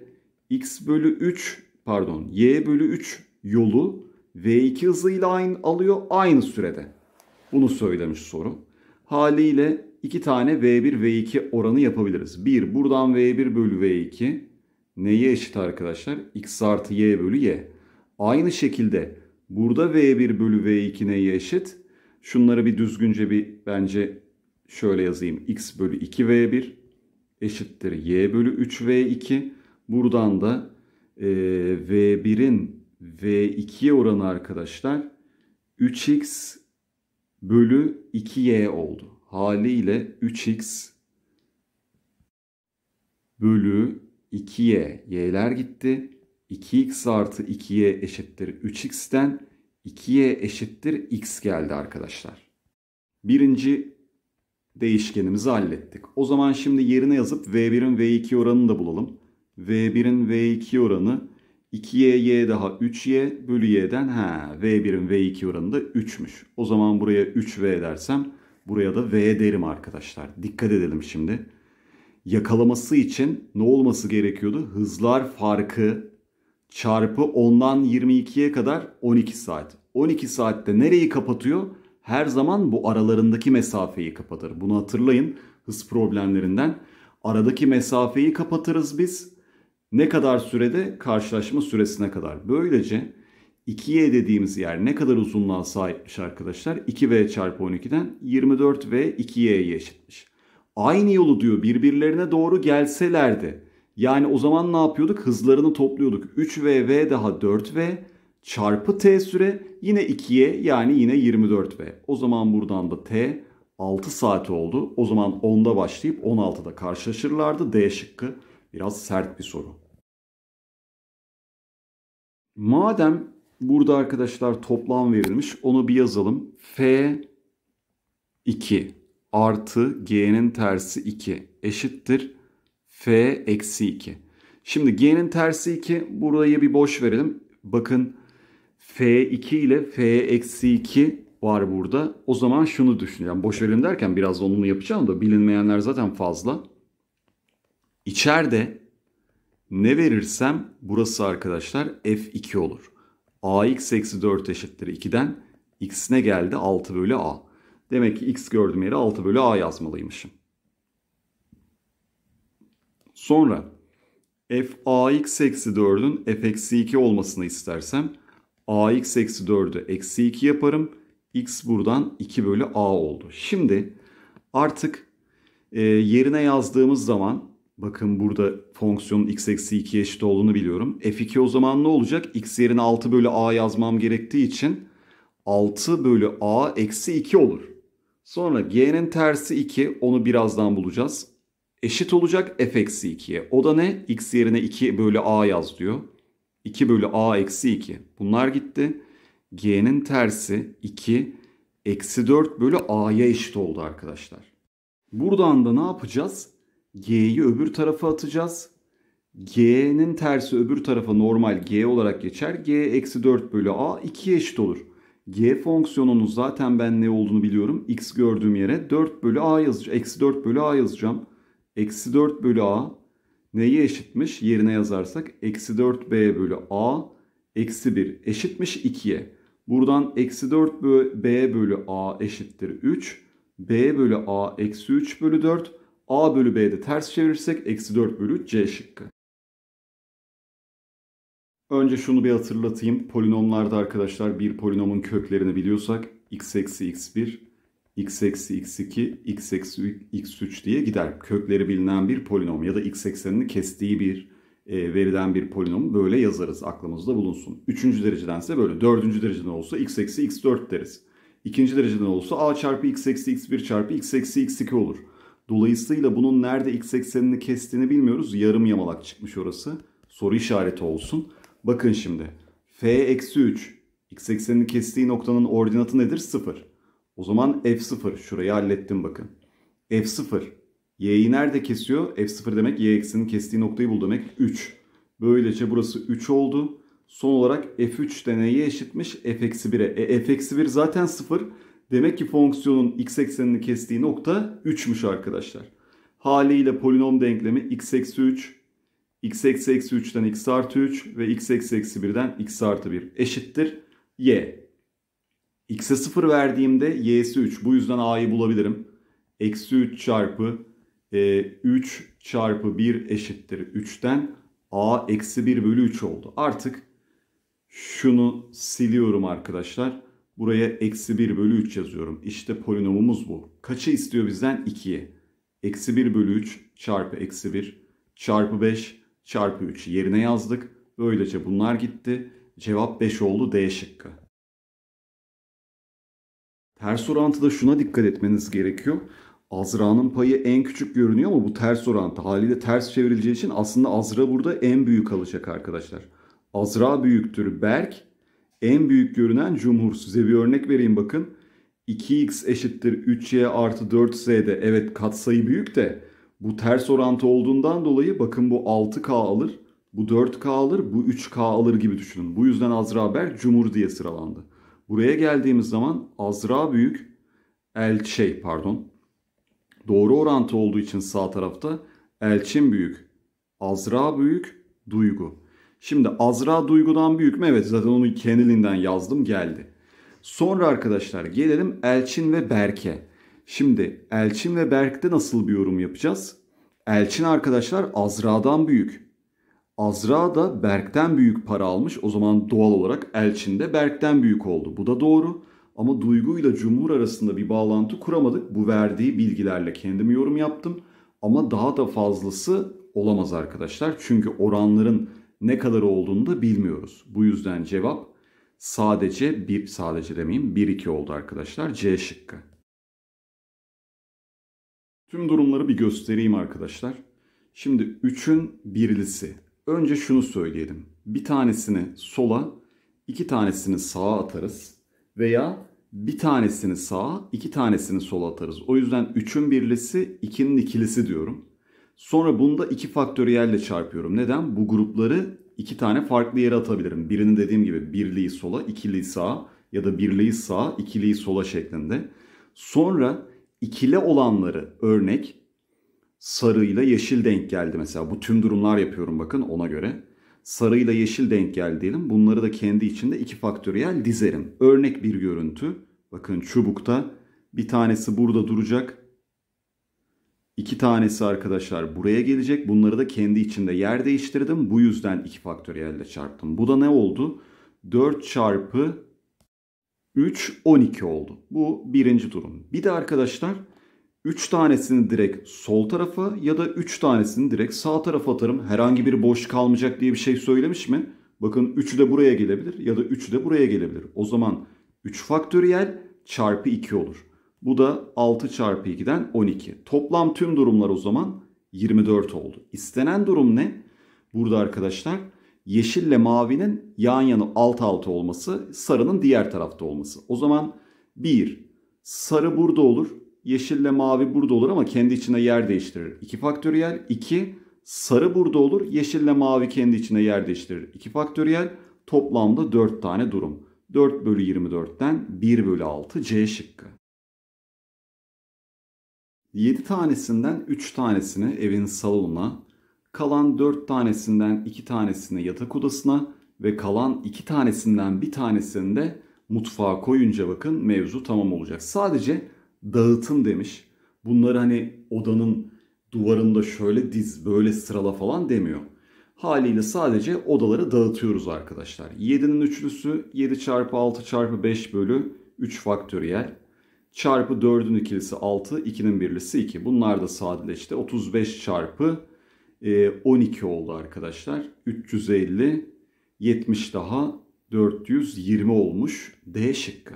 [SPEAKER 1] x bölü 3 pardon y bölü 3 yolu v2 hızıyla aynı, alıyor aynı sürede. Bunu söylemiş soru. Haliyle iki tane v1 v2 oranı yapabiliriz. Bir buradan v1 bölü v2 neye eşit arkadaşlar? x artı y bölü y. Aynı şekilde Burada V1 bölü V2 neye eşit? Şunları bir düzgünce bir bence şöyle yazayım. X bölü 2V1 eşittir Y bölü 3V2. Buradan da e, V1'in V2'ye oranı arkadaşlar 3X bölü 2Y oldu. Haliyle 3X bölü 2Y. Y'ler gitti. 2x artı 2y eşittir 3x'ten 2y eşittir x geldi arkadaşlar. Birinci değişkenimizi hallettik. O zaman şimdi yerine yazıp v1'in v2 oranını da bulalım. v1'in v2 oranı 2y y daha 3y bölü y'den ha v1'in v2 oranı da 3'müş. O zaman buraya 3v dersem buraya da v derim arkadaşlar. Dikkat edelim şimdi. Yakalaması için ne olması gerekiyordu? Hızlar farkı çarpı 10'dan 22'ye kadar 12 saat. 12 saatte nereyi kapatıyor? Her zaman bu aralarındaki mesafeyi kapatır. Bunu hatırlayın hız problemlerinden. Aradaki mesafeyi kapatırız biz. Ne kadar sürede? Karşılaşma süresine kadar. Böylece 2y dediğimiz yer ne kadar uzunluğa sahipmiş arkadaşlar? 2v çarpı 12'den 24v 2y'ye eşitmiş. Aynı yolu diyor birbirlerine doğru gelselerdi yani o zaman ne yapıyorduk? Hızlarını topluyorduk. 3V, V daha 4V çarpı T süre yine 2'ye yani yine 24V. O zaman buradan da T 6 saati oldu. O zaman 10'da başlayıp 16'da karşılaşırlardı. D şıkkı biraz sert bir soru. Madem burada arkadaşlar toplam verilmiş onu bir yazalım. F 2 artı G'nin tersi 2 eşittir F eksi 2. Şimdi G'nin tersi 2. Burayı bir boş verelim. Bakın F2 ile F eksi 2 var burada. O zaman şunu düşün. boş verelim derken biraz da onunla yapacağım da bilinmeyenler zaten fazla. İçeride ne verirsem burası arkadaşlar F2 olur. AX eksi 4 eşittir 2'den X'ine geldi 6 bölü A. Demek ki X gördüğüm yere 6 bölü A yazmalıymışım. Sonra f ax eksi 4'ün f eksi 2 olmasını istersem ax eksi 4'ü eksi 2 yaparım. x buradan 2 bölü a oldu. Şimdi artık e, yerine yazdığımız zaman bakın burada fonksiyonun x eksi 2 eşit olduğunu biliyorum. f2 o zaman ne olacak? x yerine 6 bölü a yazmam gerektiği için 6 bölü a eksi 2 olur. Sonra g'nin tersi 2 onu birazdan bulacağız eşit olacak f eksi 2'ye. O da ne? x yerine 2 bölü a yaz diyor. 2 bölü a eksi 2. Bunlar gitti. g'nin tersi 2 eksi 4 bölü a'ya eşit oldu arkadaşlar. Buradan da ne yapacağız? g'yi öbür tarafa atacağız. g'nin tersi öbür tarafa normal g olarak geçer. g eksi 4 bölü a 2'ye eşit olur. G fonksiyonunun zaten ben ne olduğunu biliyorum. X gördüğüm yere 4 bölü A yazacağım. Eksi 4 bölü A yazacağım. Eksi 4 bölü a neye eşitmiş? Yerine yazarsak eksi 4b bölü a eksi 1 eşitmiş 2'ye. Buradan eksi 4 bölü b bölü a eşittir 3. b bölü a eksi 3 bölü 4. a bölü b'de ters çevirirsek eksi 4 bölü c şıkkı. Önce şunu bir hatırlatayım. Polinomlarda arkadaşlar bir polinomun köklerini biliyorsak x eksi x1 x eksi x2, x eksi x3 diye gider. Kökleri bilinen bir polinom ya da x eksenini kestiği bir e, verilen bir polinomu böyle yazarız. Aklımızda bulunsun. Üçüncü derecedense böyle. Dördüncü dereceden olsa x eksi x4 deriz. İkinci dereceden olsa a çarpı x eksi x1 çarpı x eksi x2 olur. Dolayısıyla bunun nerede x eksenini kestiğini bilmiyoruz. Yarım yamalak çıkmış orası. Soru işareti olsun. Bakın şimdi. f eksi 3 x eksenini kestiği noktanın ordinatı nedir? 0. O zaman f0 şurayı hallettim bakın. f0 y'yi nerede kesiyor? f0 demek y eksinin kestiği noktayı bul demek 3. Böylece burası 3 oldu. Son olarak f3 de neye eşitmiş? f-1'e. E, f-1 zaten 0. Demek ki fonksiyonun x eksenini kestiği nokta 3'müş arkadaşlar. Haliyle polinom denklemi x eksi 3, x eksi eksi 3'ten x artı 3 ve x eksi eksi 1'den x artı 1 eşittir y. X'e 0 verdiğimde y'si 3. Bu yüzden a'yı bulabilirim. Eksi 3 çarpı e, 3 çarpı 1 eşittir 3'ten a eksi 1 bölü 3 oldu. Artık şunu siliyorum arkadaşlar. Buraya eksi 1 bölü 3 yazıyorum. İşte polinomumuz bu. Kaçı istiyor bizden? 2'yi. Eksi 1 bölü 3 çarpı eksi 1 çarpı 5 çarpı 3 yerine yazdık. Böylece bunlar gitti. Cevap 5 oldu D şıkkı ters orantıda şuna dikkat etmeniz gerekiyor. Azra'nın payı en küçük görünüyor ama bu ters orantı. Haliyle ters çevrileceği için aslında Azra burada en büyük alacak arkadaşlar. Azra büyüktür Berk. En büyük görünen Cumhur. Size bir örnek vereyim bakın. 2x eşittir 3y artı 4z'de evet katsayı büyük de bu ters orantı olduğundan dolayı bakın bu 6k alır, bu 4k alır, bu 3k alır gibi düşünün. Bu yüzden Azra Berk Cumhur diye sıralandı. Buraya geldiğimiz zaman Azra büyük el şey pardon. Doğru orantı olduğu için sağ tarafta Elçin büyük. Azra büyük duygu. Şimdi Azra duygudan büyük mü? Evet zaten onu kendiliğinden yazdım geldi. Sonra arkadaşlar gelelim Elçin ve Berk'e. Şimdi Elçin ve Berk'te nasıl bir yorum yapacağız? Elçin arkadaşlar Azra'dan büyük. Azra da Berk'ten büyük para almış. O zaman doğal olarak Elçin de Berk'ten büyük oldu. Bu da doğru. Ama Duygu ile Cumhur arasında bir bağlantı kuramadık. Bu verdiği bilgilerle kendim yorum yaptım. Ama daha da fazlası olamaz arkadaşlar. Çünkü oranların ne kadar olduğunu da bilmiyoruz. Bu yüzden cevap sadece bir sadece demeyeyim 1 2 oldu arkadaşlar. C şıkkı. Tüm durumları bir göstereyim arkadaşlar. Şimdi 3'ün birlisi Önce şunu söyleyelim. Bir tanesini sola, iki tanesini sağa atarız. Veya bir tanesini sağa, iki tanesini sola atarız. O yüzden 3'ün birlisi, 2'nin ikilisi diyorum. Sonra bunu da iki faktöriyelle çarpıyorum. Neden? Bu grupları iki tane farklı yere atabilirim. Birini dediğim gibi birliği sola, ikiliyi sağa ya da birliği sağa, ikiliyi sola şeklinde. Sonra ikili olanları örnek sarıyla yeşil denk geldi mesela. Bu tüm durumlar yapıyorum bakın ona göre. Sarıyla yeşil denk geldi diyelim. Bunları da kendi içinde iki faktöriyel dizerim. Örnek bir görüntü. Bakın çubukta bir tanesi burada duracak. İki tanesi arkadaşlar buraya gelecek. Bunları da kendi içinde yer değiştirdim. Bu yüzden iki faktöriyelle çarptım. Bu da ne oldu? 4 çarpı 3 12 oldu. Bu birinci durum. Bir de arkadaşlar 3 tanesini direkt sol tarafa ya da 3 tanesini direkt sağ tarafa atarım. Herhangi bir boş kalmayacak diye bir şey söylemiş mi? Bakın 3'ü de buraya gelebilir ya da 3'ü de buraya gelebilir. O zaman 3 faktöriyel çarpı 2 olur. Bu da 6 çarpı 2'den 12. Toplam tüm durumlar o zaman 24 oldu. İstenen durum ne? Burada arkadaşlar yeşille mavinin yan yana alt alta olması, sarının diğer tarafta olması. O zaman 1 sarı burada olur, Yeşille mavi burada olur ama kendi içinde yer değiştirir. 2 faktöriyel 2 sarı burada olur. Yeşille mavi kendi içinde yer değiştirir. 2 faktöriyel toplamda 4 tane durum. 4 bölü 24'ten 1 bölü 6 C şıkkı. 7 tanesinden 3 tanesini evin salonuna, kalan 4 tanesinden 2 tanesini yatak odasına ve kalan 2 tanesinden bir tanesini de mutfağa koyunca bakın mevzu tamam olacak. Sadece dağıtın demiş. Bunları hani odanın duvarında şöyle diz, böyle sırala falan demiyor. Haliyle sadece odaları dağıtıyoruz arkadaşlar. 7'nin üçlüsü 7 çarpı 6 çarpı 5 bölü 3 faktöriyel. Çarpı 4'ün ikilisi 6, 2'nin birlisi 2. Bunlar da sadeleşti. 35 çarpı 12 e, oldu arkadaşlar. 350, 70 daha 420 olmuş D şıkkı.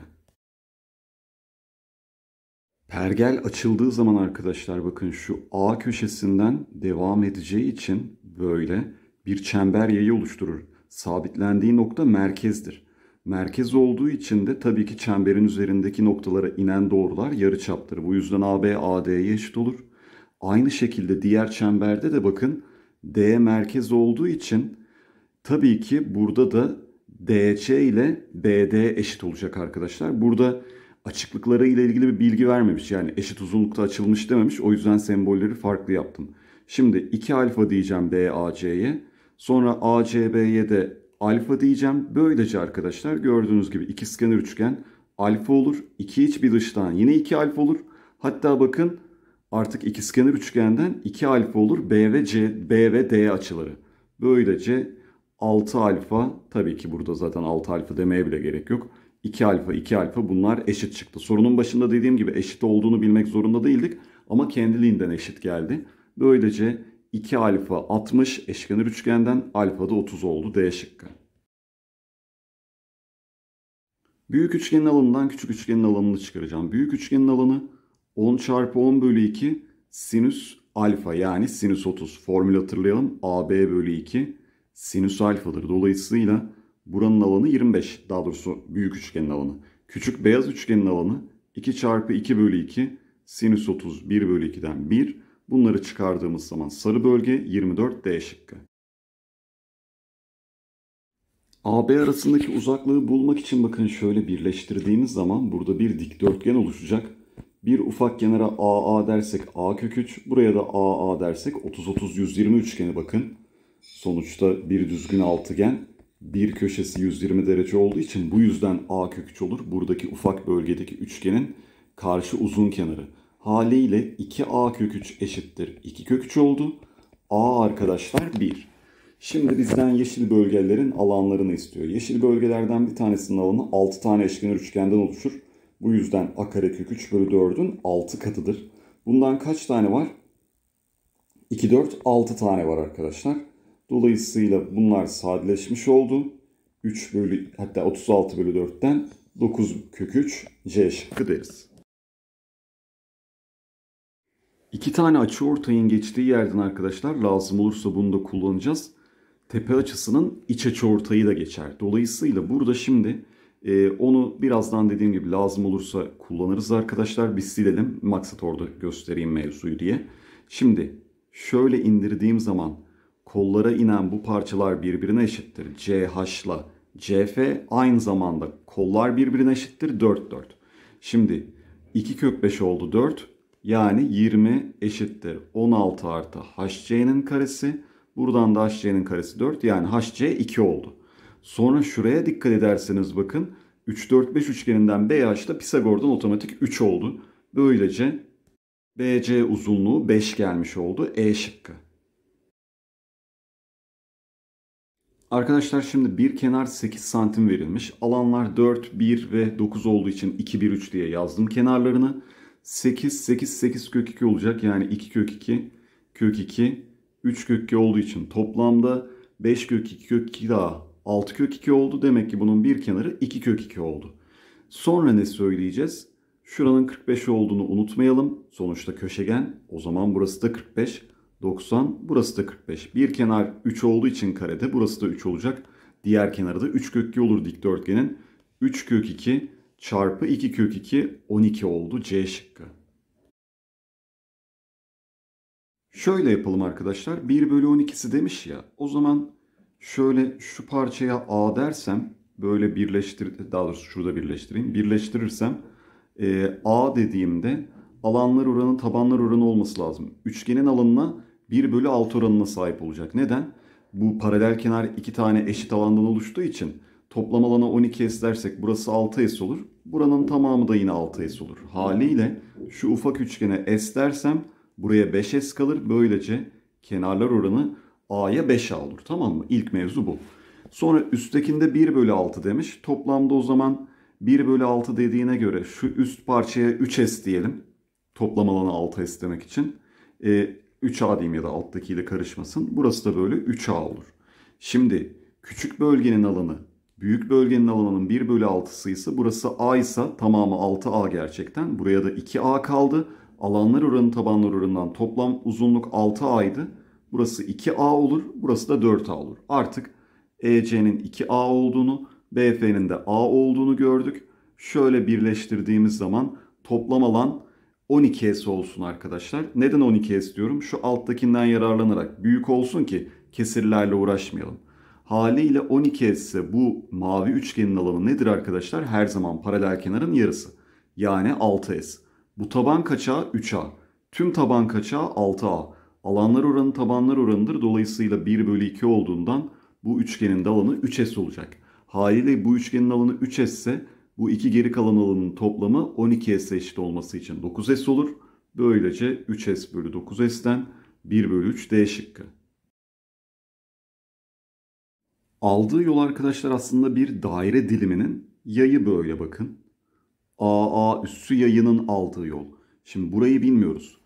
[SPEAKER 1] Pergel açıldığı zaman arkadaşlar bakın şu A köşesinden devam edeceği için böyle bir çember yayı oluşturur. Sabitlendiği nokta merkezdir. Merkez olduğu için de tabii ki çemberin üzerindeki noktalara inen doğrular yarıçaptır. Bu yüzden AB AD'ye eşit olur. Aynı şekilde diğer çemberde de bakın D merkez olduğu için tabii ki burada da DC ile BD eşit olacak arkadaşlar. Burada açıklıkları ile ilgili bir bilgi vermemiş. Yani eşit uzunlukta açılmış dememiş. O yüzden sembolleri farklı yaptım. Şimdi 2 alfa diyeceğim BAC'ye. Sonra ACB'ye de alfa diyeceğim. Böylece arkadaşlar gördüğünüz gibi iki skener üçgen alfa olur. 2 iç bir dıştan yine 2 alfa olur. Hatta bakın artık iki skener üçgenden 2 alfa olur. B ve C, B ve D açıları. Böylece 6 alfa tabii ki burada zaten 6 alfa demeye bile gerek yok. 2 alfa 2 alfa bunlar eşit çıktı. Sorunun başında dediğim gibi eşit olduğunu bilmek zorunda değildik ama kendiliğinden eşit geldi. Böylece 2 alfa 60 eşkenar üçgenden alfa da 30 oldu D şıkkı. Büyük üçgenin alanından küçük üçgenin alanını çıkaracağım. Büyük üçgenin alanı 10 çarpı 10 bölü 2 sinüs alfa yani sinüs 30. Formül hatırlayalım. AB bölü 2 sinüs alfadır. Dolayısıyla Buranın alanı 25. Daha doğrusu büyük üçgenin alanı. Küçük beyaz üçgenin alanı 2 çarpı 2 bölü 2 sinüs 30 1 bölü 2'den 1. Bunları çıkardığımız zaman sarı bölge 24 D şıkkı. AB arasındaki uzaklığı bulmak için bakın şöyle birleştirdiğimiz zaman burada bir dikdörtgen oluşacak. Bir ufak kenara AA dersek A kök 3, buraya da AA dersek 30-30-120 üçgeni bakın. Sonuçta bir düzgün altıgen bir köşesi 120 derece olduğu için bu yüzden A kök 3 olur. Buradaki ufak bölgedeki üçgenin karşı uzun kenarı. Haliyle 2A kök 3 eşittir 2 kök 3 oldu. A arkadaşlar 1. Şimdi bizden yeşil bölgelerin alanlarını istiyor. Yeşil bölgelerden bir tanesinin alanı 6 tane eşkenar üçgenden oluşur. Bu yüzden A kare kök 3 bölü 4'ün 6 katıdır. Bundan kaç tane var? 2, 4, 6 tane var arkadaşlar. Dolayısıyla bunlar sadeleşmiş oldu. 3 bölü hatta 36 bölü 4'ten 9 kök 3 C şıkkı deriz. İki tane açı ortayın geçtiği yerden arkadaşlar lazım olursa bunu da kullanacağız. Tepe açısının iç açı ortayı da geçer. Dolayısıyla burada şimdi e, onu birazdan dediğim gibi lazım olursa kullanırız arkadaşlar. Biz silelim. Maksat orada göstereyim mevzuyu diye. Şimdi şöyle indirdiğim zaman kollara inen bu parçalar birbirine eşittir. CH'la CF aynı zamanda kollar birbirine eşittir 4 4. Şimdi 2 kök 5 oldu 4. Yani 20 eşittir 16 artı HC'nin karesi. Buradan da HC'nin karesi 4. Yani HC 2 oldu. Sonra şuraya dikkat ederseniz bakın. 3 4 5 üçgeninden BH'da Pisagor'dan otomatik 3 oldu. Böylece BC uzunluğu 5 gelmiş oldu. E şıkkı. Arkadaşlar şimdi bir kenar 8 santim verilmiş. Alanlar 4, 1 ve 9 olduğu için 2, 1, 3 diye yazdım kenarlarını. 8, 8, 8 kök 2 olacak. Yani 2 kök 2, kök 2, 3 kök 2 olduğu için toplamda 5 kök 2 kök 2 daha 6 kök 2 oldu. Demek ki bunun bir kenarı 2 kök 2 oldu. Sonra ne söyleyeceğiz? Şuranın 45 olduğunu unutmayalım. Sonuçta köşegen. O zaman burası da 45. 90. Burası da 45. Bir kenar 3 olduğu için karede burası da 3 olacak. Diğer kenarı da 3 kök 2 olur dikdörtgenin. 3 kök 2 çarpı 2 kök 2 12 oldu C şıkkı. Şöyle yapalım arkadaşlar. 1 bölü 12'si demiş ya. O zaman şöyle şu parçaya A dersem böyle birleştir daha doğrusu şurada birleştireyim. Birleştirirsem e, A dediğimde alanlar oranı tabanlar oranı olması lazım. Üçgenin alanına 1 bölü 6 oranına sahip olacak. Neden? Bu paralel kenar iki tane eşit alandan oluştuğu için toplam alanı 12S dersek burası 6S olur. Buranın tamamı da yine 6S olur. Haliyle şu ufak üçgene S dersem buraya 5S kalır. Böylece kenarlar oranı A'ya 5A olur. Tamam mı? İlk mevzu bu. Sonra üsttekinde 1 bölü 6 demiş. Toplamda o zaman 1 bölü 6 dediğine göre şu üst parçaya 3S diyelim. Toplam alanı 6S demek için. E, 3A diyeyim ya da alttakiyle karışmasın. Burası da böyle 3A olur. Şimdi küçük bölgenin alanı büyük bölgenin alanının 1 bölü 6'sı ise burası A ise tamamı 6A gerçekten. Buraya da 2A kaldı. Alanlar oranı tabanlar oranından toplam uzunluk 6A'ydı. Burası 2A olur. Burası da 4A olur. Artık EC'nin 2A olduğunu, BF'nin de A olduğunu gördük. Şöyle birleştirdiğimiz zaman toplam alan 12S olsun arkadaşlar. Neden 12S diyorum? Şu alttakinden yararlanarak büyük olsun ki kesirlerle uğraşmayalım. Haliyle 12S ise bu mavi üçgenin alanı nedir arkadaşlar? Her zaman paralel kenarın yarısı. Yani 6S. Bu taban kaçağı 3A. Tüm taban kaçağı 6A. Alanlar oranı tabanlar oranıdır. Dolayısıyla 1 bölü 2 olduğundan bu üçgenin de alanı 3S olacak. Haliyle bu üçgenin alanı 3S ise bu iki geri kalan alanın toplamı 12S eşit olması için 9S olur. Böylece 3S bölü 9S'ten 1 bölü 3 D şıkkı. Aldığı yol arkadaşlar aslında bir daire diliminin yayı böyle bakın. AA üssü yayının aldığı yol. Şimdi burayı bilmiyoruz.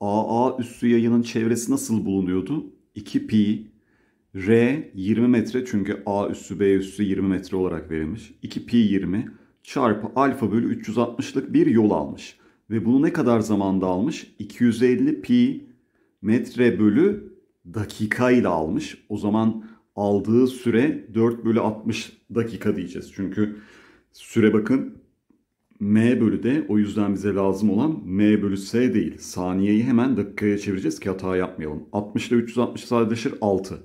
[SPEAKER 1] AA üssü yayının çevresi nasıl bulunuyordu? 2 pi R 20 metre çünkü A üssü B üssü 20 metre olarak verilmiş. 2 pi 20 çarpı alfa bölü 360'lık bir yol almış. Ve bunu ne kadar zamanda almış? 250 pi metre bölü dakika ile almış. O zaman aldığı süre 4 bölü 60 dakika diyeceğiz. Çünkü süre bakın m bölü de o yüzden bize lazım olan m bölü s değil. Saniyeyi hemen dakikaya çevireceğiz ki hata yapmayalım. 60 ile 360 sadeleşir 6.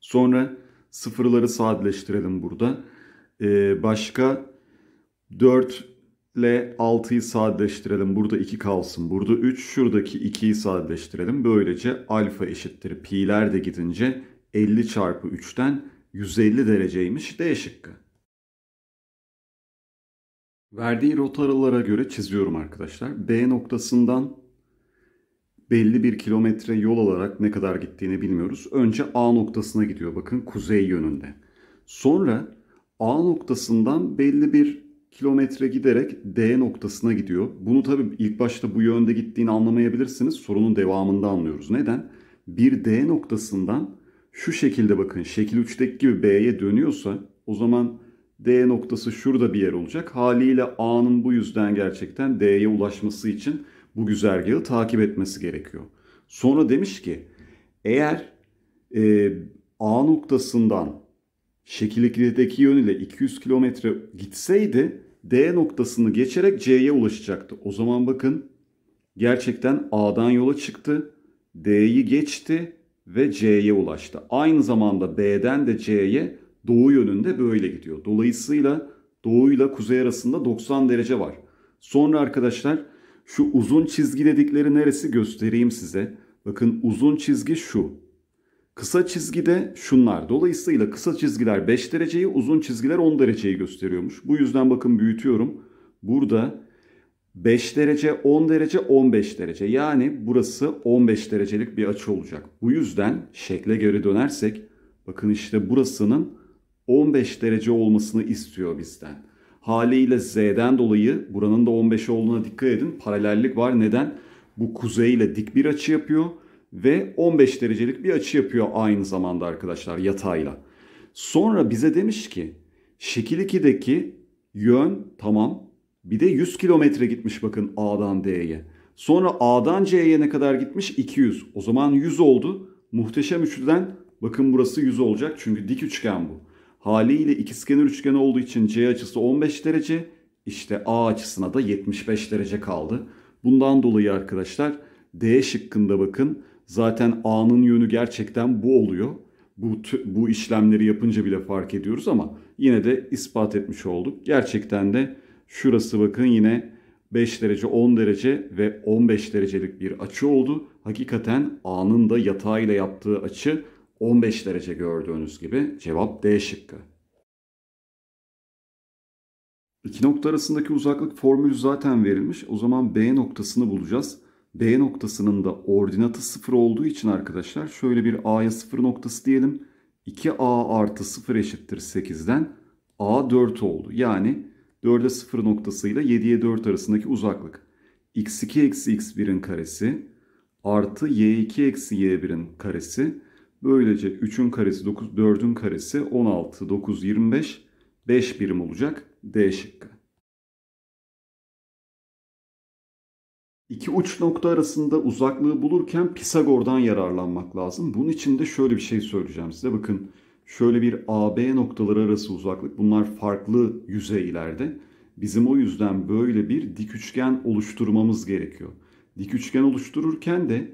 [SPEAKER 1] Sonra sıfırları sadeleştirelim burada. Ee, başka 4 ile 6'yı sadeleştirelim. Burada 2 kalsın. Burada 3. Şuradaki 2'yi sadeleştirelim. Böylece alfa eşittir. Pi'ler de gidince 50 çarpı 3'ten 150 dereceymiş D şıkkı. Verdiği rota göre çiziyorum arkadaşlar. B noktasından belli bir kilometre yol alarak ne kadar gittiğini bilmiyoruz. Önce A noktasına gidiyor bakın kuzey yönünde. Sonra A noktasından belli bir kilometre giderek D noktasına gidiyor. Bunu tabii ilk başta bu yönde gittiğini anlamayabilirsiniz. Sorunun devamında anlıyoruz. Neden? Bir D noktasından şu şekilde bakın şekil 3'teki gibi B'ye dönüyorsa o zaman D noktası şurada bir yer olacak. Haliyle A'nın bu yüzden gerçekten D'ye ulaşması için bu güzergahı takip etmesi gerekiyor. Sonra demiş ki eğer e, A noktasından şekildeki yönüyle 200 kilometre gitseydi D noktasını geçerek C'ye ulaşacaktı. O zaman bakın gerçekten A'dan yola çıktı. D'yi geçti ve C'ye ulaştı. Aynı zamanda B'den de C'ye doğu yönünde böyle gidiyor. Dolayısıyla doğuyla kuzey arasında 90 derece var. Sonra arkadaşlar şu uzun çizgi dedikleri neresi göstereyim size. Bakın uzun çizgi şu. Kısa çizgide şunlar. Dolayısıyla kısa çizgiler 5 dereceyi, uzun çizgiler 10 dereceyi gösteriyormuş. Bu yüzden bakın büyütüyorum. Burada 5 derece, 10 derece, 15 derece. Yani burası 15 derecelik bir açı olacak. Bu yüzden şekle geri dönersek bakın işte burasının 15 derece olmasını istiyor bizden. Haliyle Z'den dolayı buranın da 15 olduğuna dikkat edin. Paralellik var. Neden? Bu kuzeyle dik bir açı yapıyor ve 15 derecelik bir açı yapıyor aynı zamanda arkadaşlar yatayla. Sonra bize demiş ki şekil 2'deki yön tamam bir de 100 kilometre gitmiş bakın A'dan D'ye. Sonra A'dan C'ye ne kadar gitmiş? 200. O zaman 100 oldu. Muhteşem üçlüden bakın burası 100 olacak çünkü dik üçgen bu. Haliyle ikizkenar üçgen olduğu için C açısı 15 derece. İşte A açısına da 75 derece kaldı. Bundan dolayı arkadaşlar D şıkkında bakın Zaten A'nın yönü gerçekten bu oluyor. Bu, bu işlemleri yapınca bile fark ediyoruz ama yine de ispat etmiş olduk. Gerçekten de şurası bakın yine 5 derece 10 derece ve 15 derecelik bir açı oldu. Hakikaten A'nın da yatağıyla yaptığı açı 15 derece gördüğünüz gibi cevap D şıkkı. İki nokta arasındaki uzaklık formülü zaten verilmiş. O zaman B noktasını bulacağız. B noktasının da ordinatı sıfır olduğu için arkadaşlar şöyle bir A'ya sıfır noktası diyelim. 2A artı sıfır eşittir 8'den A 4 oldu. Yani 4'e sıfır noktasıyla 7'ye 4 arasındaki uzaklık. X2 eksi X1'in karesi artı Y2 eksi Y1'in karesi. Böylece 3'ün karesi 9, 4'ün karesi 16, 9, 25, 5 birim olacak D şıkkı. İki uç nokta arasında uzaklığı bulurken Pisagor'dan yararlanmak lazım. Bunun için de şöyle bir şey söyleyeceğim size. Bakın şöyle bir AB noktaları arası uzaklık. Bunlar farklı yüzeylerde. Bizim o yüzden böyle bir dik üçgen oluşturmamız gerekiyor. Dik üçgen oluştururken de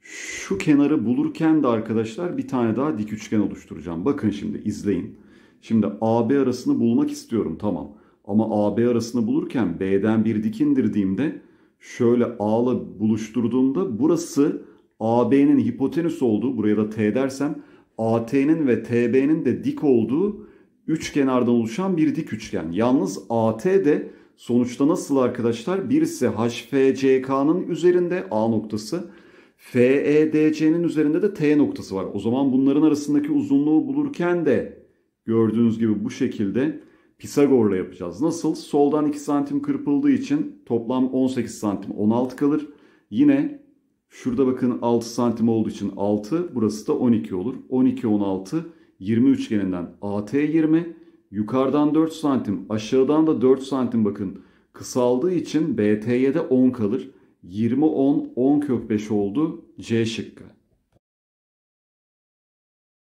[SPEAKER 1] şu kenarı bulurken de arkadaşlar bir tane daha dik üçgen oluşturacağım. Bakın şimdi izleyin. Şimdi AB arasını bulmak istiyorum tamam. Ama AB arasını bulurken B'den bir dik indirdiğimde şöyle A'la buluşturduğumda burası AB'nin hipotenüs olduğu, buraya da T dersem AT'nin ve TB'nin de dik olduğu üç kenardan oluşan bir dik üçgen. Yalnız AT de sonuçta nasıl arkadaşlar? Birisi HFCK'nın üzerinde A noktası, FEDC'nin üzerinde de T noktası var. O zaman bunların arasındaki uzunluğu bulurken de gördüğünüz gibi bu şekilde Pisagor'la yapacağız. Nasıl? Soldan 2 santim kırpıldığı için toplam 18 santim 16 kalır. Yine şurada bakın 6 santim olduğu için 6 burası da 12 olur. 12 16 20 üçgeninden AT 20 yukarıdan 4 santim aşağıdan da 4 santim bakın kısaldığı için BT'ye de 10 kalır. 20 10 10 kök 5 oldu C şıkkı.